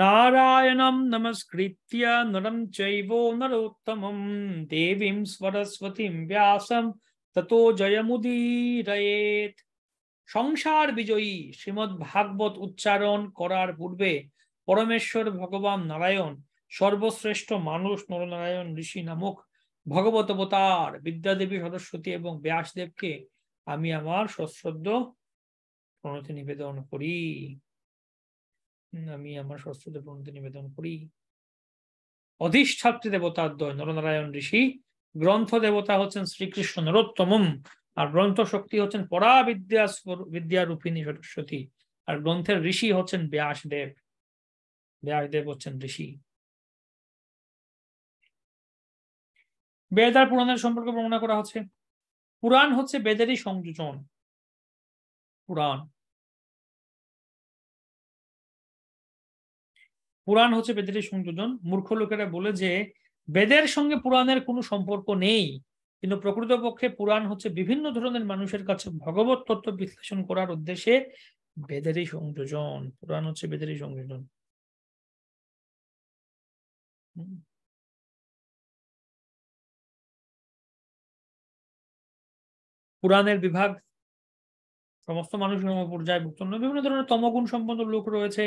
নারায়ণম নমস্কৃত্যা নরম চৈব নরোত্তম দেবীম সরস্বতীম ব্যাসম তত জয়মুদীরয়েত সংসার বিজয়ী শ্রীমৎ ভাগবত উচ্চারণ করার পূর্বে পরমেশ্বর ভগবান নারায়ণ সর্বশ্রেষ্ঠ মানুষ নরনারায়ণ ঋষি নামক ভগবত অবতার বিদ্যাদেবী সরস্বতী এবং ব্যাসদেবকে আমি আমার সশ্রদ্ধ প্রণতি নিবেদন করি আমি আমার সস্ত্রতে প্রণতি নিবেদন করি অধিষ্ঠাত্রী দেবতা দ্বয় নরনারায়ণ ঋষি গ্রন্থ দেবতা হচ্ছেন শ্রীকৃষ্ণ নরোত্তম আর গ্রন্থ শক্তি হচ্ছেন পরা বিদ্যা বিদ্যা রূপিনী সরস্বতী আর গ্রন্থের ঋষি হচ্ছেন ব্যাসদেব ব্যাসদেব হচ্ছেন ঋষি বেদার পুরাণের সম্পর্কে বর্ণনা করা হচ্ছে পুরাণ হচ্ছে বেদেরই সংযোজন পুরাণ পুরাণ হচ্ছে বেদের সংযোজন মূর্খ লোকেরা বলে যে বেদের সঙ্গে পুরাণের কোনো সম্পর্ক নেই কিন্তু প্রকৃতপক্ষে পুরাণ হচ্ছে বিভিন্ন ধরনের মানুষের কাছে ভগবত তত্ত্ব বিশ্লেষণ করার উদ্দেশ্যে বেদেরই সংযোজন পুরাণ হচ্ছে বেদেরই সংযোজন পুরাণের বিভাগ সমস্ত মানুষ নম পর্যায়ভুক্ত নয় বিভিন্ন ধরনের তমগুণ সম্পন্ন লোক রয়েছে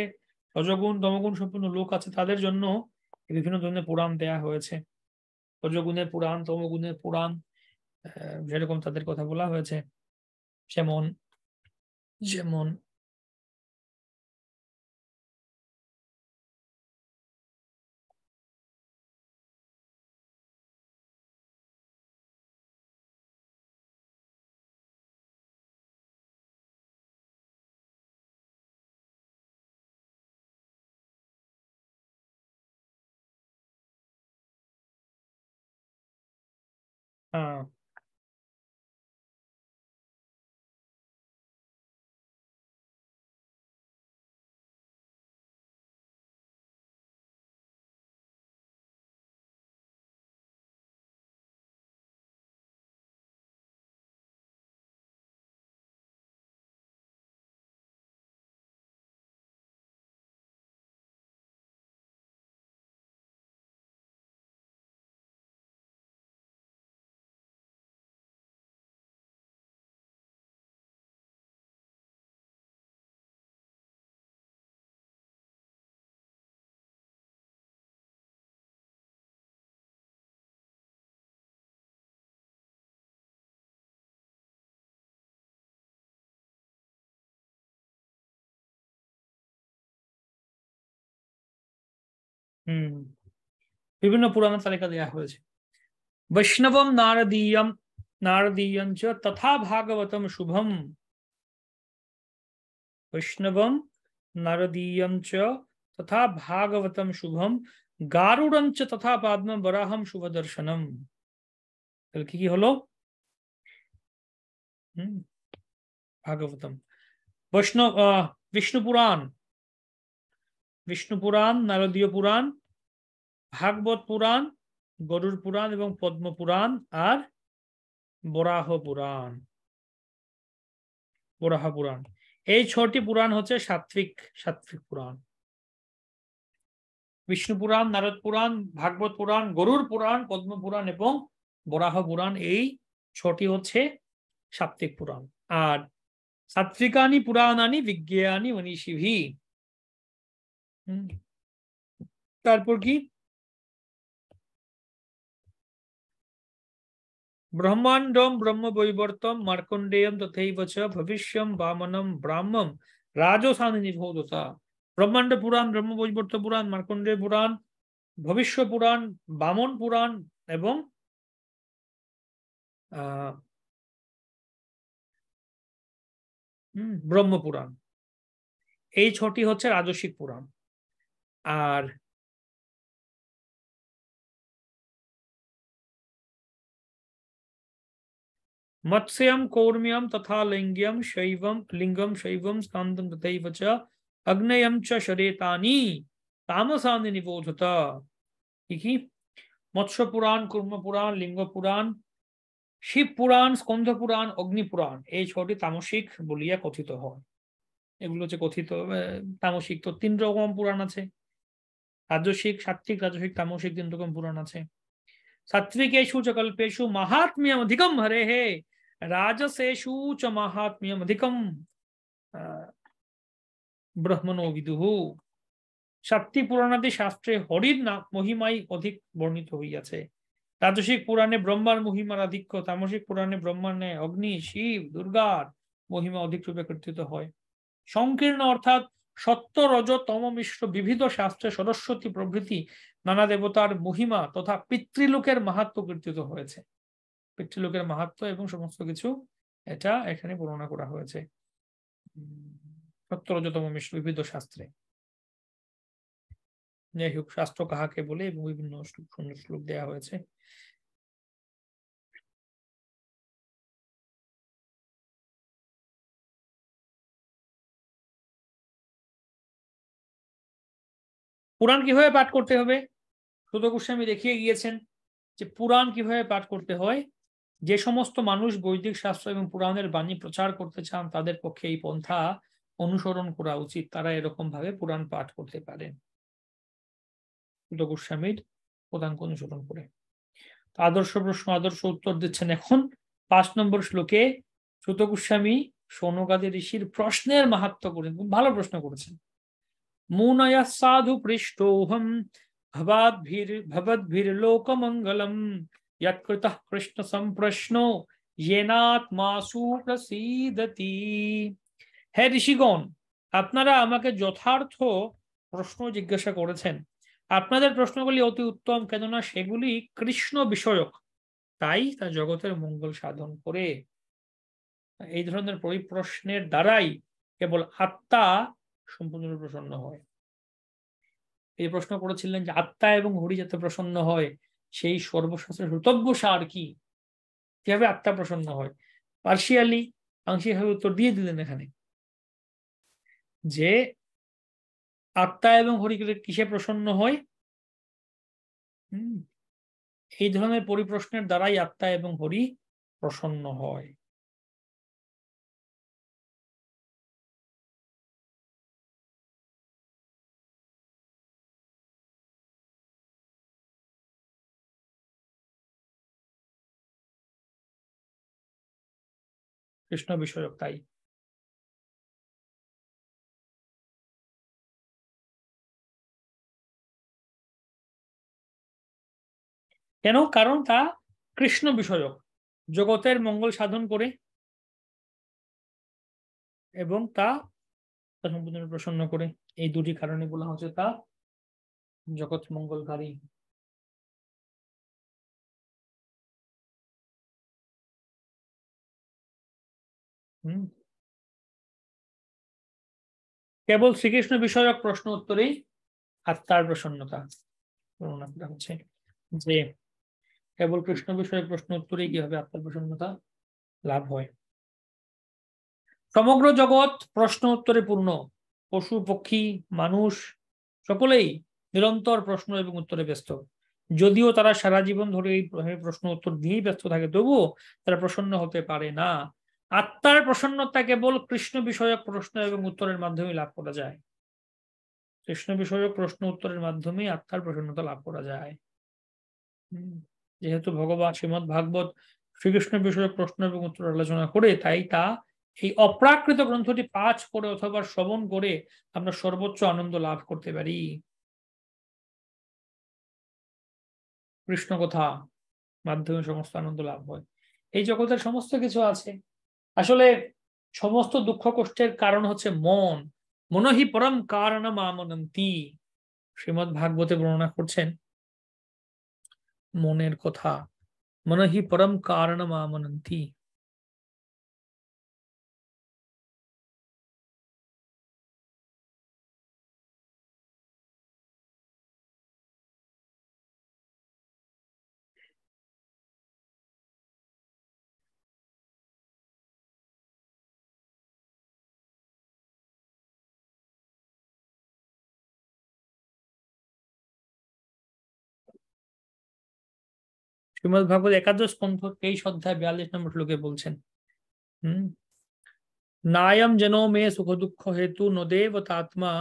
রজগুণ তমগুণ সম্পন্ন লোক আছে তাদের জন্য বিভিন্ন ধরনের পুরাণ দেয়া হয়েছে রজগুণের পুরাণ তমগুণের পুরাণ যেরকম তাদের কথা বলা হয়েছে যেমন যেমন Oh. হুম বিভিন্ন পুরাণের তালিকা দেওয়া হয়েছে বৈষ্ণবম নারদীয়ম নারদীয়ম চ তথা ভাগবতম শুভম বৈষ্ণবম নারদীয়ম চ তথা ভাগবতম শুভম গারুড়ম চ তথা পাদ্ম বরাহম শুভ দর্শনম তাহলে কি কি হলো ভাগবতম বৈষ্ণব বিষ্ণু পুরাণ বিষ্ণু পুরাণ নারদীয় পুরাণ ভাগবত পুরাণ গরুর পুরাণ এবং পদ্ম পুরাণ আর বরাহ পুরাণ বরাহ পুরাণ এই ছটি পুরাণ হচ্ছে সাত্বিক সাত্বিক পুরাণ বিষ্ণু পুরাণ নারদ পুরাণ ভাগবত পুরাণ গরুর পুরাণ পদ্ম পুরাণ এবং বরাহ পুরাণ এই ছটি হচ্ছে সাত্বিক পুরাণ আর সাত্বিকানি পুরাণানি বিজ্ঞানী মনীষীভী তারপর কি ব্রহ্মাণ্ডম ব্রহ্ম বৈবর্তম মার্কণ্ডেয়ম তথৈব ভবিষ্যৎ ভবিষ্যম বামনম ব্রাহ্মম রাজসানি ভৌদতা ব্রহ্মাণ্ড পুরাণ ব্রহ্ম বৈবর্ত পুরাণ মার্কণ্ডেয় পুরাণ ভবিষ্য পুরাণ বামন পুরাণ এবং ব্রহ্মপুরাণ এই ছটি হচ্ছে রাজসিক পুরাণ আর मत्स्यम कौर्म्यम तथा लिंग्यम शैवम लिंगम शैवम स्कंदम तथैव च अग्नयम च शरेतानि तामसानि निबोधत ठीक है मत्स्य पुराण कुर्म पुराण लिंग पुराण শিব পুরাণ স্কন্ধ পুরাণ অগ্নি পুরাণ এই ছটি তামসিক বলিয়া কথিত হয় এগুলো হচ্ছে কথিত তামসিক তো তিন রকম পুরাণ আছে রাজস্বিক সাত্বিক রাজসিক তামসিক তিন রকম পুরাণ আছে সাত্বিকেশু চ কল্পেশু মাহাত্ম্যম অধিকম হরে হে রাজসেশু চ মাহাত্ম্যম অধিকম ব্রহ্মণো বিদুহু সাত্ত্বিক পুরাণাদি শাস্ত্রে হরির না মহিমাই অধিক বর্ণিত হইয়াছে রাজসিক পুরাণে ব্রহ্মার মহিমার আধিক্য তামসিক পুরাণে ব্রহ্মাণে অগ্নি শিব দুর্গার মহিমা অধিক রূপে কর্তৃত হয় সংকীর্ণ অর্থাৎ সত্য রজ তম মিশ্র বিবিধ শাস্ত্রে সরস্বতী প্রভৃতি নানা দেবতার মহিমা তথা পিতৃলোকের মাহাত্ম কীর্তিত হয়েছে পিতৃলোকের মাহাত্ম এবং সমস্ত কিছু এটা এখানে বর্ণনা করা হয়েছে সত্যরজতম মিশ্র বিবিধ শাস্ত্রে যাই হোক শাস্ত্র কাহাকে বলে এবং বিভিন্ন সুন্দর শ্লোক দেওয়া হয়েছে পুরাণ কিভাবে পাঠ করতে হবে সুত গোস্বামী দেখিয়ে গিয়েছেন যে পুরাণ কিভাবে পাঠ করতে হয় যে সমস্ত মানুষ বৈদিক শাস্ত্র এবং পুরাণের বাণী প্রচার করতে চান তাদের পক্ষে এই পন্থা অনুসরণ করা উচিত তারা এরকম ভাবে পুরাণ পাঠ করতে পারেন গোস্বামীর প্রধানকে অনুসরণ করে আদর্শ প্রশ্ন আদর্শ উত্তর দিচ্ছেন এখন পাঁচ নম্বর শ্লোকে সুত গোস্বামী সৌনকাদী ঋষির প্রশ্নের মাহাত্ম করেন ভালো প্রশ্ন করেছেন मूनयः সাধু पृष्ठोऽहं भवद्भिर्लोकमङ्गलं यत्कृतः कृष्णसम्प्रश्नो येनात्मासु প্রসীদতি হে ঋষিগণ আপনারা আমাকে যথার্থ প্রশ্ন জিজ্ঞাসা করেছেন আপনাদের প্রশ্নগুলি অতি উত্তম কেননা সেগুলি কৃষ্ণ বিষয়ক তাই তা জগতের মঙ্গল সাধন করে এই ধরনের পরিপ্রশ্নের দ্বারাই কেবল আত্মা সম্পূর্ণরূপে প্রসন্ন হয় এই প্রশ্ন করেছিলেন যে আত্মা এবং হরি যাতে প্রসন্ন হয় সেই সর্বশাস্ত্রের শ্রুতজ্ঞ সার কি কিভাবে আত্মা প্রসন্ন হয় পার্শিয়ালি আংশিকভাবে উত্তর দিয়ে দিলেন এখানে যে আত্মা এবং হরি কিসে প্রসন্ন হয় এই ধরনের পরিপ্রশ্নের দ্বারাই আত্মা এবং হরি প্রসন্ন হয় কৃষ্ণ বিষয়ক তাই কেন কারণ তা কৃষ্ণ বিষয়ক জগতের মঙ্গল সাধন করে এবং তা সম্পূর্ণ প্রসন্ন করে এই দুটি কারণে বলা হচ্ছে তা জগৎ মঙ্গলকারী কেবল শ্রীকৃষ্ণ বিষয়ক প্রশ্ন উত্তরেই আত্মার প্রসন্নতা হচ্ছে যে কেবল কৃষ্ণ বিষয়ক প্রশ্ন উত্তরেই কি হবে আত্মার প্রসন্নতা লাভ হয় সমগ্র জগৎ প্রশ্ন উত্তরে পূর্ণ পশু পক্ষী মানুষ সকলেই নিরন্তর প্রশ্ন এবং উত্তরে ব্যস্ত যদিও তারা সারা জীবন ধরে এই প্রশ্ন উত্তর দিয়েই ব্যস্ত থাকে তবুও তারা প্রসন্ন হতে পারে না আত্মার প্রসন্নতা কেবল কৃষ্ণ বিষয়ক প্রশ্ন এবং উত্তরের মাধ্যমে লাভ করা যায় কৃষ্ণ বিষয়ক প্রশ্ন উত্তরের মাধ্যমে আত্মার প্রসন্নতা লাভ করা যায় যেহেতু ভগবান শ্রীমদ ভাগবত শ্রীকৃষ্ণ বিষয়ক প্রশ্ন এবং উত্তর আলোচনা করে তাই তা এই অপ্রাকৃত গ্রন্থটি পাঁচ করে অথবা শ্রবণ করে আমরা সর্বোচ্চ আনন্দ লাভ করতে পারি কৃষ্ণ কথা মাধ্যমে সমস্ত আনন্দ লাভ হয় এই জগতের সমস্ত কিছু আছে আসলে সমস্ত দুঃখ কষ্টের কারণ হচ্ছে মন মনহি পরম কারণ মামনন্তি শ্রীমদ ভাগবতে বর্ণনা করছেন মনের কথা মনহি পরম কারণ মামনন্তি শ্রীমদ ভাগবত একাদশ কণ্ঠ তেইশ অধ্যায় বিয়াল্লিশ নম্বর শ্লোকে বলছেন হম নায়ম জনো মে সুখ দুঃখ হেতু নদেব তাত্মা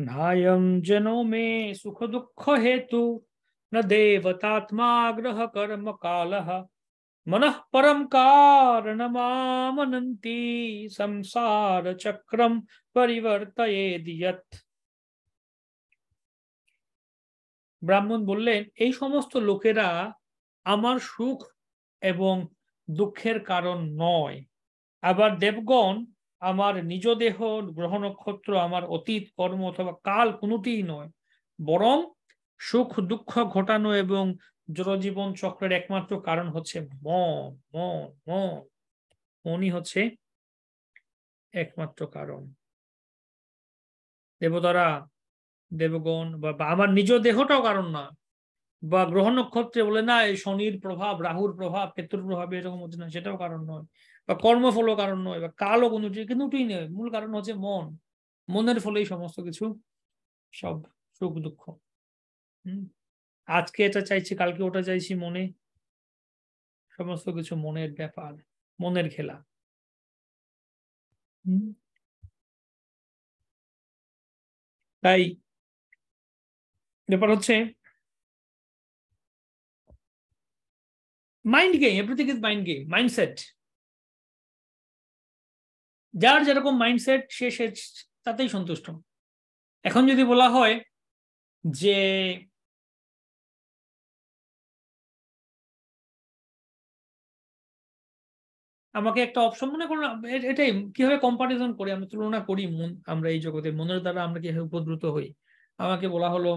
नायम जनो मे सुख दुख हेतु न देवतात्माग्रह कर्म काल मन परम कारणमामनन्ति संसार चक्रम परिवर्तयेदियत ব্রাহ্মণ বললেন এই সমস্ত লোকেরা আমার সুখ এবং দুঃখের কারণ নয় আবার দেবগণ আমার নিজ দেহ গ্রহ নক্ষত্র আমার অতীত কর্ম অথবা কাল কোনোটিই নয় বরং সুখ দুঃখ ঘটানো এবং জলজীবন চক্রের একমাত্র কারণ হচ্ছে মন মন মন মনই হচ্ছে একমাত্র কারণ দেবতারা দেবগণ বা আমার নিজ দেহটাও কারণ না বা গ্রহ নক্ষত্রে বলে না শনির প্রভাব রাহুর প্রভাব পেতুর প্রভাব এরকম হচ্ছে না সেটাও কারণ নয় বা কর্মফল কারণ নয় বা কালো কোনো কিন্তু দুটোই নয় মূল কারণ হচ্ছে মন মনের ফলেই সমস্ত কিছু সব সুখ দুঃখ হম আজকে এটা চাইছি কালকে ওটা চাইছি মনে সমস্ত কিছু মনের ব্যাপার মনের খেলা তাই ব্যাপার হচ্ছে mind game everything is mind game mindset যার যেরকম মাইন্ডসেট সে সে তাতেই সন্তুষ্ট এখন যদি বলা হয় যে আমাকে একটা অপশন মনে করুন এটাই কিভাবে কম্পারিজন করি আমরা তুলনা করি আমরা এই জগতে মনের দ্বারা আমরা কিভাবে উপদ্রুত হই আমাকে বলা হলো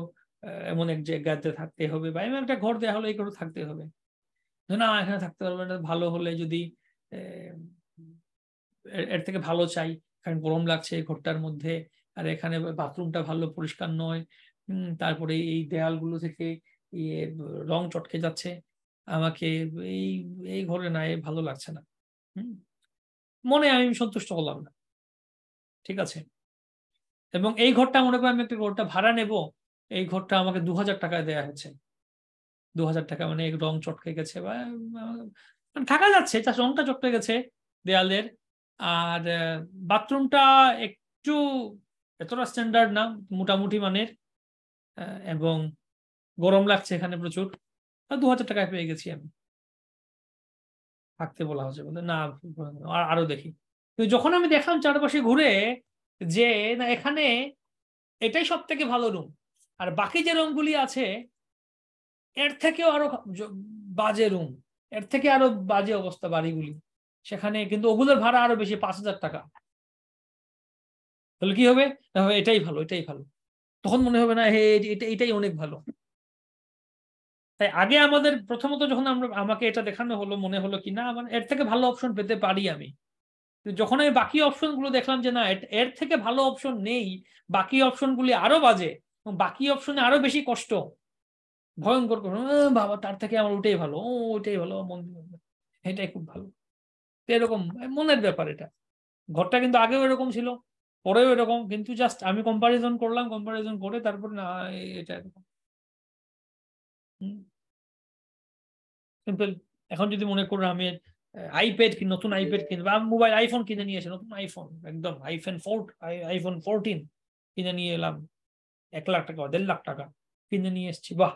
এমন এক জায়গাতে থাকতে হবে বা এমন একটা ঘর দেওয়া হলো এই করে থাকতে হবে না এখানে থাকতে পারবে না ভালো হলে যদি এর থেকে ভালো চাই কারণ গরম লাগছে এই ঘরটার মধ্যে আর এখানে বাথরুমটা ভালো পরিষ্কার নয় তারপরে এই দেয়ালগুলো থেকে ইয়ে রং চটকে যাচ্ছে আমাকে এই এই ঘরে না এ ভালো লাগছে না মনে আমি সন্তুষ্ট হলাম না ঠিক আছে এবং এই ঘরটা মনে করি আমি একটা ঘরটা ভাড়া নেব এই ঘরটা আমাকে দু হাজার টাকায় দেওয়া হয়েছে দু হাজার টাকা মানে রং চটকে গেছে বা মানে থাকা যাচ্ছে রংটা চটকে গেছে দেয়ালের আর বাথরুমটা একটু এতটা স্ট্যান্ডার্ড না মোটামুটি মানের এবং গরম লাগছে এখানে প্রচুর দু হাজার টাকায় পেয়ে গেছি আমি থাকতে বলা হচ্ছে বলতে না আরো দেখি তো যখন আমি দেখলাম চারপাশে ঘুরে যে না এখানে এটাই সব থেকে ভালো রুম আর বাকি যে রুমগুলি আছে এর থেকেও আরো বাজে রুম এর থেকে আরো বাজে অবস্থা বাড়িগুলি সেখানে কিন্তু ওগুলোর ভাড়া আরো বেশি পাঁচ হাজার টাকা তাহলে কি হবে এটাই ভালো এটাই ভালো তখন মনে হবে না হে এটাই অনেক ভালো তাই আগে আমাদের প্রথমত যখন আমরা আমাকে এটা দেখানো হলো মনে হলো কি না মানে এর থেকে ভালো অপশন পেতে পারি আমি যখন আমি বাকি অপশন গুলো দেখলাম যে না এর থেকে ভালো অপশন নেই বাকি অপশন গুলি আরো বাজে বাকি অপশনে আরো বেশি কষ্ট ভয়ঙ্কর বাবা তার থেকে আমার ওটাই ভালো ও ওটাই ভালো মন এটাই খুব ভালো এরকম মনের ব্যাপার এটা ঘরটা কিন্তু আগেও এরকম ছিল পরেও এরকম কিন্তু জাস্ট আমি কম্পারিজন করলাম কম্পারিজন করে তারপরে না এটা এরকম সিম্পল এখন যদি মনে করো আমি আইপ্যাড কি নতুন আইপ্যাড কিনবো আমি মোবাইল আইফোন কিনে নিয়ে এসে নতুন আইফোন একদম আইফোন ফোর আইফোন ফোরটিন কিনে নিয়ে এলাম এক লাখ টাকা দেড় লাখ টাকা কিনে নিয়ে এসছি বাহ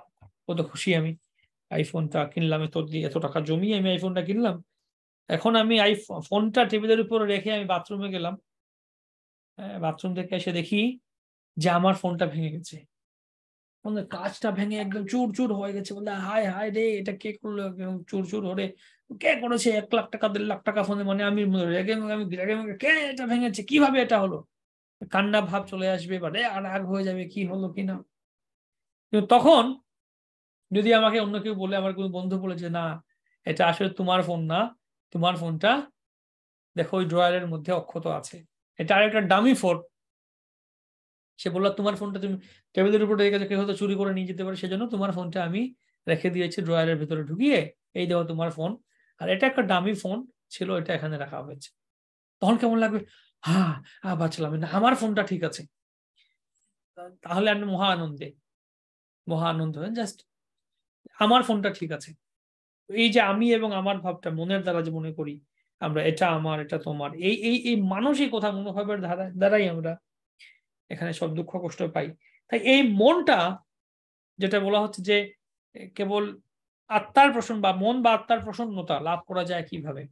কত খুশি আমি আইফোনটা কিনলাম এত দিয়ে এত টাকা জমিয়ে আমি আইফোনটা কিনলাম এখন আমি আই ফোনটা টেবিলের উপর রেখে আমি বাথরুমে গেলাম বাথরুম হ্যাঁ, থেকে এসে দেখি যে আমার ফোনটা ভেঙে গেছে কাজটা ভেঙে একদম চুর চুর হয়ে গেছে বলে হায় হায় রে এটা কে করলো চুর চুর হরে কে করেছে এক লাখ টাকা দেড় লাখ টাকা ফোনে মানে আমি রেগে আমি রেগে কে এটা ভেঙেছে কিভাবে এটা হলো কান্না ভাব চলে আসবে বা রে আর আগ হয়ে যাবে কি হলো কি না কিন্তু তখন যদি আমাকে অন্য কেউ বলে আমার কোনো বন্ধু বলে যে না এটা আসলে তোমার ফোন না তোমার ফোনটা দেখো ওই ড্রয়ারের মধ্যে অক্ষত আছে এটা আর একটা ডামি ফোন সে বললো তোমার ফোনটা তুমি টেবিলের উপর রেখে কেউ হয়তো চুরি করে নিয়ে যেতে পারে সেজন্য তোমার ফোনটা আমি রেখে দিয়েছি ড্রয়ারের ভিতরে ঢুকিয়ে এই দেখো তোমার ফোন আর এটা একটা ডামি ফোন ছিল এটা এখানে রাখা হয়েছে তখন কেমন লাগবে হ্যাঁ হ্যাঁ বাঁচলাম না আমার ফোনটা ঠিক আছে তাহলে আমি মহা আনন্দে মহা আনন্দ জাস্ট আমার ফোনটা ঠিক আছে এই যে আমি এবং আমার ভাবটা মনের দ্বারা যে মনে করি আমরা এটা আমার এটা তোমার এই এই এই মানসিক কথা মনোভাবের ধারা দ্বারাই আমরা এখানে সব দুঃখ কষ্ট পাই তাই এই মনটা যেটা বলা হচ্ছে যে কেবল আত্মার প্রসন্ন বা মন বা আত্মার প্রসন্নতা লাভ করা যায় কিভাবে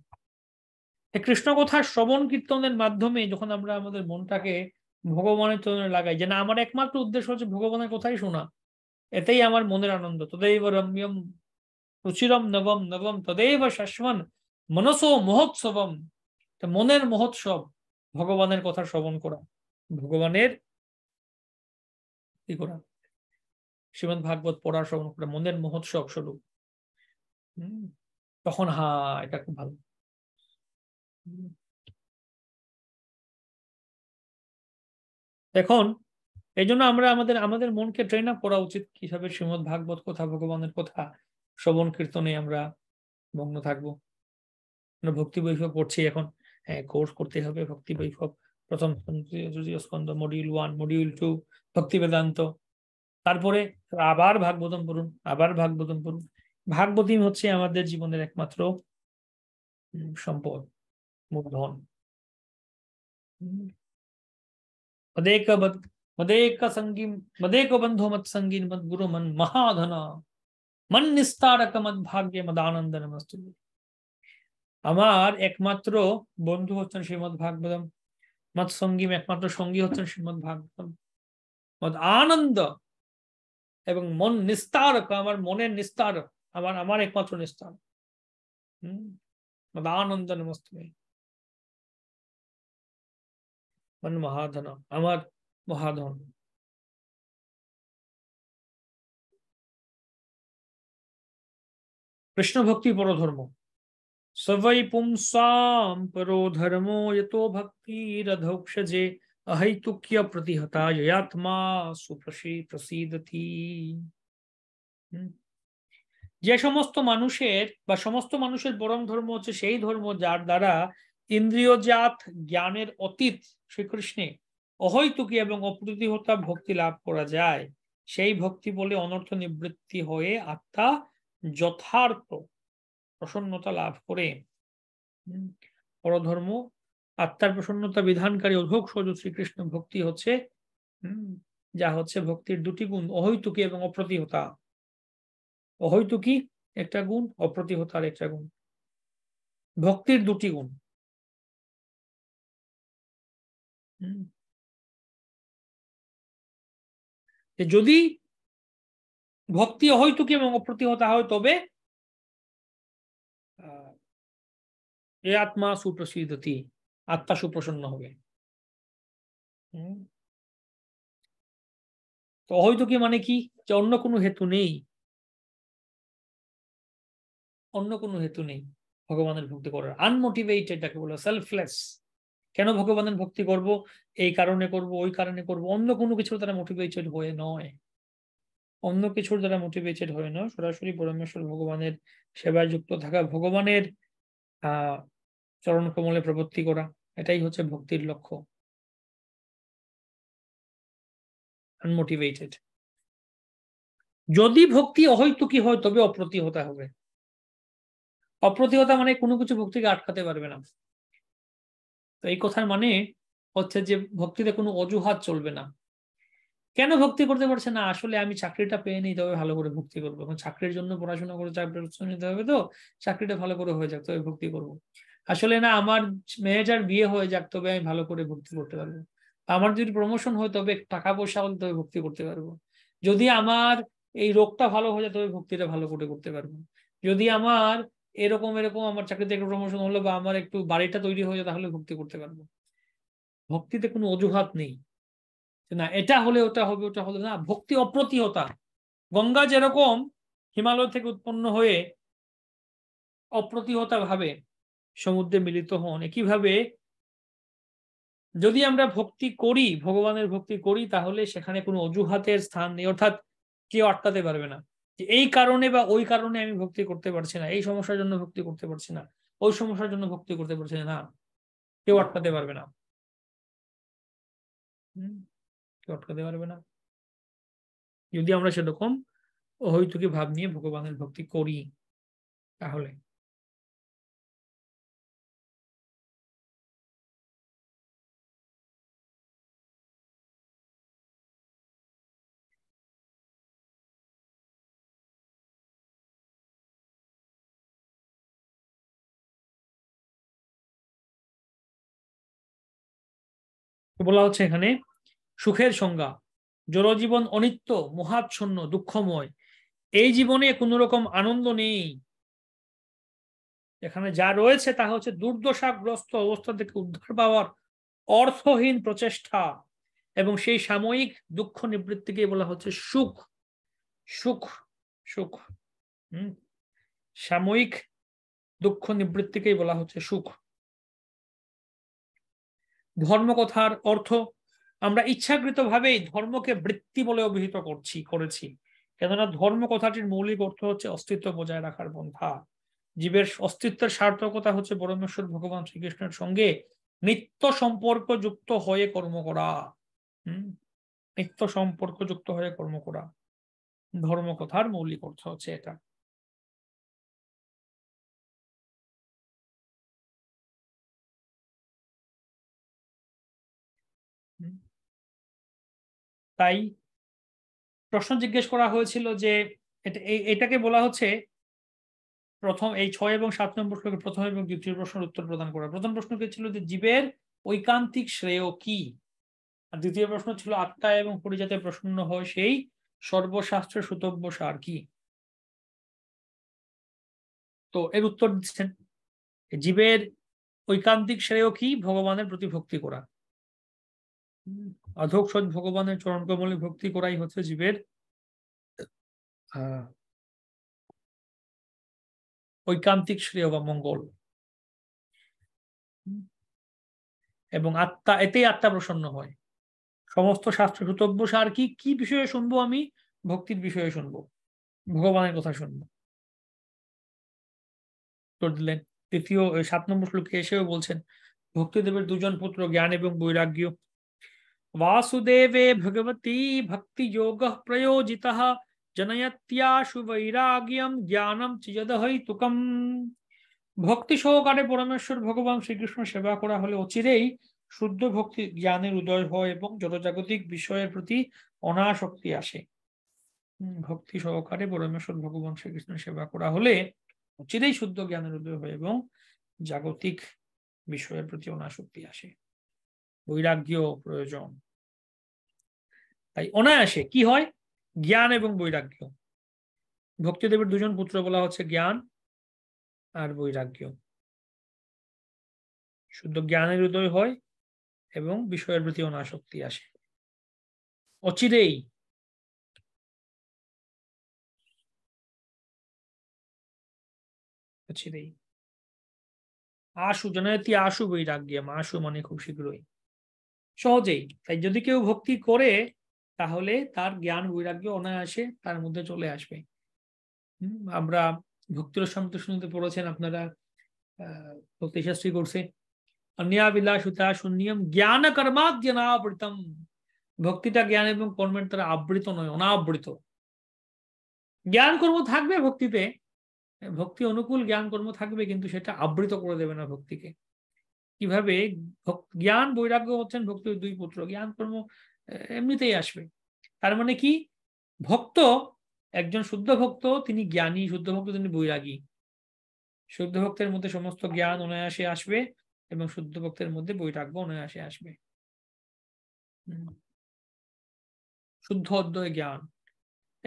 কৃষ্ণ কথা শ্রবণ কীর্তনের মাধ্যমে যখন আমরা আমাদের মনটাকে ভগবানের তুলনায় লাগাই যে না আমার একমাত্র উদ্দেশ্য হচ্ছে ভগবানের কথাই শোনা এতেই আমার মনের আনন্দ তদেব রম্যম রুচিরম নবম নবম তদেব শাশ্বন মনসো মহোৎসবম মনের মহোৎসব ভগবানের কথা শ্রবণ করা ভগবানের কি করা শ্রীমদ ভাগবত পড়া শ্রবণ করা মনের মহোৎসব স্বরূপ তখন হা এটা খুব ভালো এখন এই জন্য আমরা আমাদের আমাদের মনকে ট্রেন আপ করা উচিত কিভাবে শ্রীমদ ভাগবত কথা ভগবানের কথা শ্রবণ কীর্তনে আমরা মগ্ন থাকবো আমরা ভক্তি বৈভব পড়ছি এখন হ্যাঁ কোর্স করতে হবে ভক্তি বৈভব প্রথম তৃতীয় স্কন্ধ module one module two Bhakti Vedanta তারপরে আবার ভাগবতম পড়ুন আবার ভাগবতম পড়ুন ভাগবতী হচ্ছে আমাদের জীবনের একমাত্র সম্পদ মূলধন মদেক মদেক সঙ্গী মদেক বন্ধু মৎসঙ্গী গুরু মন মহাধন মন নিস্তারক মন ভাগ্যে মদানন্দ আমার একমাত্র বন্ধু হচ্ছেন শ্রীমদ ভাগবতম মত সঙ্গী একমাত্র সঙ্গী হচ্ছেন শ্রীমদ ভাগবতম মদ আনন্দ এবং মন নিস্তারক আমার মনের নিস্তারক আমার আমার একমাত্র নিস্তারক হম মদ আনন্দ নমস্তু মন মহাধন আমার মহাধন কৃষ্ণ ভক্তি পরধর্ম সবৈ পুংসাম পরো ধর্ম এতো ভক্তি যে অহৈতুক্য প্রতিহতা যয়াত্মা সুপ্রসি প্রসিদতি যে সমস্ত মানুষের বা সমস্ত মানুষের পরম ধর্ম হচ্ছে সেই ধর্ম যার দ্বারা ইন্দ্রিয়জাত জ্ঞানের অতীত শ্রীকৃষ্ণে অহৈতুকি এবং অপ্রতিহতা ভক্তি লাভ করা যায় সেই ভক্তি বলে অনর্থ নিবৃত্তি হয়ে আত্মা যথার্থ প্রসন্নতা লাভ করে পরধর্ম আত্মার প্রসন্নতা বিধানকারী অধোক সজ শ্রীকৃষ্ণ ভক্তি হচ্ছে যা হচ্ছে ভক্তির দুটি গুণ অহৈতুকি এবং অপ্রতিহতা অহৈতুকি একটা গুণ অপ্রতিহতার একটা গুণ ভক্তির দুটি গুণ যদি ভক্তি হয়তো কি કેમ અપ્રતિહતા હોય તો બે আত্মা આત્મા સુપ્રસિદ્ધ હતી આત્મા হবে তো কি মানে কি যে অন্য কোনো হেতু নেই অন্য কোনো হেতু নেই ভগবানের ভক্তি করার আনমোটিভেটেড তাকে বলে সেলফলেস কেন ভগবানের ভক্তি করব এই কারণে করব ওই কারণে করব অন্য কোনো কিছু তারা মোটিভেটেড হয়ে নয় অন্য কিছুর দ্বারা মোটিভেটেড হয় না সরাসরি পরমেশ্বর ভগবানের সেবায় যুক্ত থাকা ভগবানের আহ চরণ কমলে প্রবৃত্তি করা এটাই হচ্ছে ভক্তির লক্ষ্য আনমোটিভেটেড যদি ভক্তি অহৈতুকি হয় তবে অপ্রতিহতা হবে অপ্রতিহতা মানে কোনো কিছু ভক্তিকে আটকাতে পারবে না তো এই কথার মানে হচ্ছে যে ভক্তিতে কোনো অজুহাত চলবে না কেন ভক্তি করতে পারছে না আসলে আমি চাকরিটা পেয়ে নিই তবে ভালো করে ভক্তি করবো এখন চাকরির জন্য পড়াশোনা করে চাকরি নিতে হবে তো চাকরিটা ভালো করে হয়ে যাক তবে ভক্তি করব। আসলে না আমার মেয়েটার বিয়ে হয়ে যাক তবে আমি ভালো করে ভক্তি করতে পারবো আমার যদি প্রমোশন হয় তবে টাকা পয়সা হলে তবে ভক্তি করতে পারবো যদি আমার এই রোগটা ভালো হয়ে যায় তবে ভক্তিটা ভালো করে করতে পারবো যদি আমার এরকম এরকম আমার চাকরিতে একটু প্রমোশন হলো বা আমার একটু বাড়িটা তৈরি হয়ে যায় তাহলে ভক্তি করতে পারবো ভক্তিতে কোনো অজুহাত নেই না এটা হলে ওটা হবে ওটা হলে না ভক্তি অপ্রতিহতা গঙ্গা যেরকম হিমালয় থেকে উৎপন্ন হয়ে অপ্রতিহতা ভাবে সমুদ্রে মিলিত হন একইভাবে যদি আমরা ভক্তি করি ভগবানের ভক্তি করি তাহলে সেখানে কোনো অজুহাতের স্থান নেই অর্থাৎ কেউ আটকাতে পারবে না যে এই কারণে বা ওই কারণে আমি ভক্তি করতে পারছি না এই সমস্যার জন্য ভক্তি করতে পারছি না ওই সমস্যার জন্য ভক্তি করতে পারছি না কেউ আটকাতে পারবে না আটকাতে পারবে না যদি আমরা সেরকম অহৈতুকি ভাব নিয়ে ভগবানের ভক্তি করি তাহলে বলা হচ্ছে এখানে সুখের সংজ্ঞা জড়জীবন অনিত্য মহাচ্ছন্ন দুঃখময় এই জীবনে কোনো রকম আনন্দ নেই এখানে যা রয়েছে তা হচ্ছে দুর্দশাগ্রস্ত অবস্থা থেকে উদ্ধার পাওয়ার অর্থহীন প্রচেষ্টা এবং সেই সাময়িক দুঃখ নিবৃত্তিকে বলা হচ্ছে সুখ সুখ সুখ সাময়িক দুঃখ নিবৃত্তিকেই বলা হচ্ছে সুখ ধর্মকথার অর্থ আমরা ভাবেই ধর্মকে বৃত্তি বলে অভিহিত করছি করেছি কেননা ধর্ম কথাটির মৌলিক অর্থ হচ্ছে অস্তিত্ব বজায় রাখার বন্ধা জীবের অস্তিত্বের সার্থকতা হচ্ছে পরমেশ্বর ভগবান শ্রীকৃষ্ণের সঙ্গে নিত্য সম্পর্ক যুক্ত হয়ে কর্ম করা হম নিত্য সম্পর্কযুক্ত হয়ে কর্ম করা ধর্মকথার মৌলিক অর্থ হচ্ছে এটা তাই প্রশ্ন জিজ্ঞেস করা হয়েছিল যে এটাকে বলা হচ্ছে প্রথম এই ছয় এবং সাত নম্বর শ্লোকে প্রথম এবং দ্বিতীয় প্রশ্নের উত্তর প্রদান করা প্রথম প্রশ্ন কি ছিল যে জীবের ঐকান্তিক শ্রেয় কি আর দ্বিতীয় প্রশ্ন ছিল আত্মা এবং পরিজাতে প্রসন্ন হয় সেই সর্বশাস্ত্র সুতব্য সার কি তো এর উত্তর দিচ্ছেন জীবের ঐকান্তিক শ্রেয় কি ভগবানের প্রতি ভক্তি করা অধক সৎ ভগবানের চরণ কমলে ভক্তি করাই হচ্ছে জীবের ঐকান্তিক শ্রেয় বা মঙ্গল এবং আত্মা এতেই আত্মা প্রসন্ন হয় সমস্ত শাস্ত্র সুতব্য সার কি কি বিষয়ে শুনবো আমি ভক্তির বিষয়ে শুনবো ভগবানের কথা শুনবো দিলেন তৃতীয় সাত নম্বর শ্লোকে এসেও বলছেন ভক্তিদেবের দুজন পুত্র জ্ঞান এবং বৈরাগ্য वासुदेवे भगवती भक्ति योग प्रयोजिता जनयत्याशु वैराग्यम জ্ঞানম চিজদহৈতুকম ভক্তি সহকারে পরমেশ্বর ভগবান শ্রীকৃষ্ণ সেবা করা হলে অচিরেই শুদ্ধ ভক্তি জ্ঞানের উদয় হয় এবং জনজাগতিক বিষয়ের প্রতি অনাসক্তি আসে ভক্তি সহকারে পরমেশ্বর ভগবান শ্রীকৃষ্ণ সেবা করা হলে অচিরেই শুদ্ধ জ্ঞানের উদয় হয় এবং জাগতিক বিষয়ের প্রতি অনাসক্তি আসে বৈরাগ্য প্রয়োজন তাই অনায়াসে কি হয় জ্ঞান এবং বৈরাগ্য ভক্তিদেবের দুজন পুত্র বলা হচ্ছে জ্ঞান আর বৈরাগ্য শুদ্ধ জ্ঞানের উদয় হয় এবং বিষয়ের প্রতি অনাসক্তি আসে অচিরেই অচিরেই আশু জনায়তি আশু বৈরাগ্যম আশু মানে খুব শীঘ্রই সহজেই তাই যদি কেউ ভক্তি করে তাহলে তার জ্ঞান বৈরাগ্য অনায়াসে তার মধ্যে চলে আসবে আমরা ভক্তির সন্তোষে পড়েছেন আপনারা শাস্ত্রী করছে অন্যা বিলাসুতা শূন্যম জ্ঞান ভক্তিটা জ্ঞান এবং কর্মের তারা আবৃত নয় অনাবৃত জ্ঞান কর্ম থাকবে ভক্তিতে ভক্তি অনুকূল জ্ঞান কর্ম থাকবে কিন্তু সেটা আবৃত করে দেবে না ভক্তিকে কিভাবে জ্ঞান বৈরাগ্য হচ্ছেন ভক্তির দুই পুত্র জ্ঞান কর্ম এমনিতেই আসবে তার মানে কি ভক্ত একজন শুদ্ধ ভক্ত তিনি জ্ঞানী শুদ্ধ ভক্ত তিনি বৈরাগী শুদ্ধ ভক্তের মধ্যে সমস্ত জ্ঞান অনায়াসে আসবে এবং শুদ্ধ ভক্তের মধ্যে বৈরাগ্য অনায়াসে আসবে শুদ্ধ অধ্যয় জ্ঞান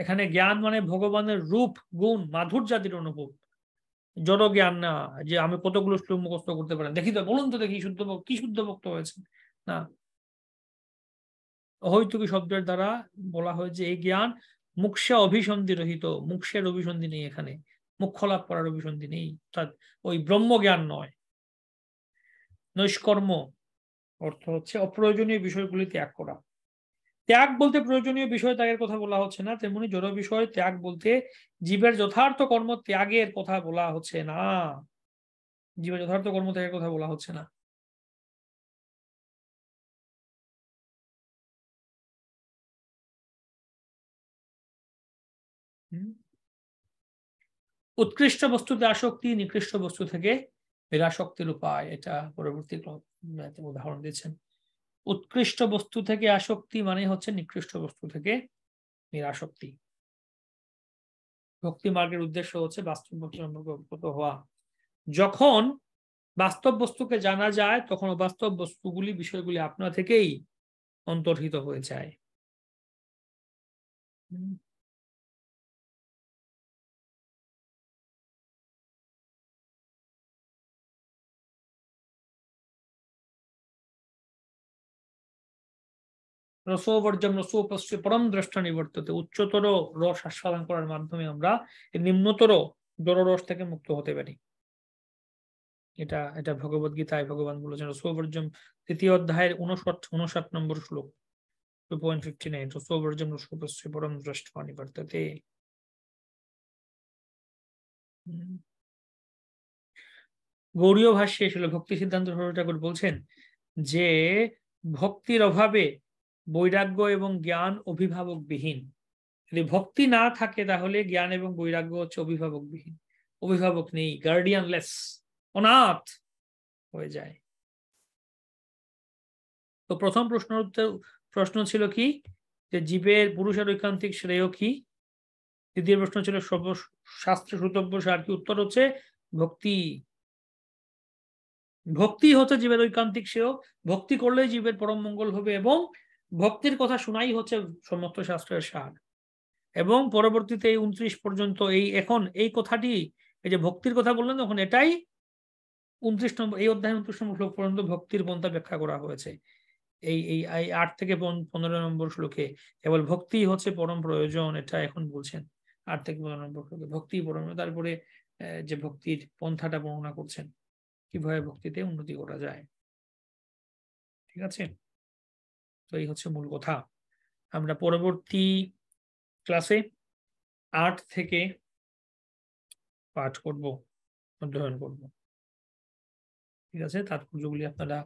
এখানে জ্ঞান মানে ভগবানের রূপ গুণ মাধুর জাতির অনুভব জড় জ্ঞান না যে আমি কতগুলো শ্লোক মুখস্থ করতে পারেন দেখি তো বলুন তো দেখি শুদ্ধ কি শুদ্ধ ভক্ত হয়েছে না অহৈতুকি শব্দের দ্বারা বলা হয় যে এই জ্ঞান মুখে অভিসন্ধি রহিত মুখের অভিসন্ধি নেই এখানে মুখ্য লাভ করার অভিসন্ধি নেই অর্থাৎ ওই ব্রহ্ম জ্ঞান নয় নৈষ্কর্ম অর্থ হচ্ছে অপ্রয়োজনীয় বিষয়গুলি ত্যাগ করা ত্যাগ বলতে প্রয়োজনীয় বিষয় ত্যাগের কথা বলা হচ্ছে না তেমনি জড় বিষয় ত্যাগ বলতে জীবের যথার্থ কর্ম ত্যাগের কথা বলা হচ্ছে না জীবের যথার্থ কর্ম ত্যাগের কথা বলা হচ্ছে না উৎকৃষ্ট বস্তুতে আসক্তি নিকৃষ্ট বস্তু থেকে বেরাসক্তির উপায় এটা পরবর্তী উদাহরণ দিয়েছেন উৎকৃষ্ট বস্তু থেকে আসক্তি মানে হচ্ছে নিকৃষ্ট বস্তু থেকে নিরাসক্তি ভক্তি মার্গের উদ্দেশ্য হচ্ছে বাস্তব বস্তু সম্পর্কে অবগত হওয়া যখন বাস্তব বস্তুকে জানা যায় তখন বাস্তব বস্তুগুলি বিষয়গুলি আপনা থেকেই অন্তর্হিত হয়ে যায় রসোবর্জম রসো পশ্চে পরম দ্রষ্টা নিবর্ততে উচ্চতর রস আস্বাদন করার মাধ্যমে আমরা নিম্নতর রস থেকে মুক্ত হতে পারি এটা এটা ভগবত গীতায় ভগবান বলেছেন রসোবর্জম তৃতীয় অধ্যায়ের উনষট উনষাট নম্বর শ্লোক পরম নিবর্ততে গৌরীয় ভাষ্যে ভক্তি সিদ্ধান্ত ঠাকুর বলছেন যে ভক্তির অভাবে বৈরাগ্য এবং জ্ঞান বিহীন যদি ভক্তি না থাকে তাহলে জ্ঞান এবং বৈরাগ্য হচ্ছে বিহীন অভিভাবক নেই গার্ডিয়ানলেস অনাথ হয়ে যায় তো প্রথম প্রশ্ন উত্তর প্রশ্ন ছিল কি যে জীবের পুরুষের ঐকান্তিক শ্রেয় কি দ্বিতীয় প্রশ্ন ছিল শাস্ত্র সুতব্য সার কি উত্তর হচ্ছে ভক্তি ভক্তি হচ্ছে জীবের ঐকান্তিক শ্রেয় ভক্তি করলে জীবের পরম মঙ্গল হবে এবং ভক্তির কথা শোনাই হচ্ছে সমস্ত শাস্ত্রের সার এবং পরবর্তীতে এই উনত্রিশ পর্যন্ত এই এখন এই কথাটি এই যে ভক্তির কথা বললেন তখন এটাই উনত্রিশ নম্বর এই অধ্যায় উনত্রিশ নম্বর শ্লোক পর্যন্ত ভক্তির পন্থা ব্যাখ্যা করা হয়েছে এই এই আট থেকে পনেরো নম্বর শ্লোকে কেবল ভক্তি হচ্ছে পরম প্রয়োজন এটা এখন বলছেন আট থেকে পনেরো নম্বর শ্লোকে ভক্তি পরম তারপরে যে ভক্তির পন্থাটা বর্ণনা করছেন কিভাবে ভক্তিতে উন্নতি করা যায় ঠিক আছে তো এই হচ্ছে মূল কথা আমরা পরবর্তী ক্লাসে আট থেকে পাঠ করব অধ্যয়ন করব ঠিক আছে তাৎপর্যগুলি আপনারা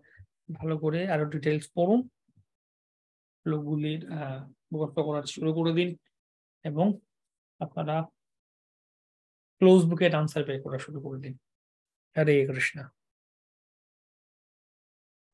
ভালো করে আরো ডিটেলস পড়ুন লোকগুলির গল্প করার শুরু করে দিন এবং আপনারা ক্লোজ বুকের আনসার পে করা শুরু করে দিন হরে কৃষ্ণা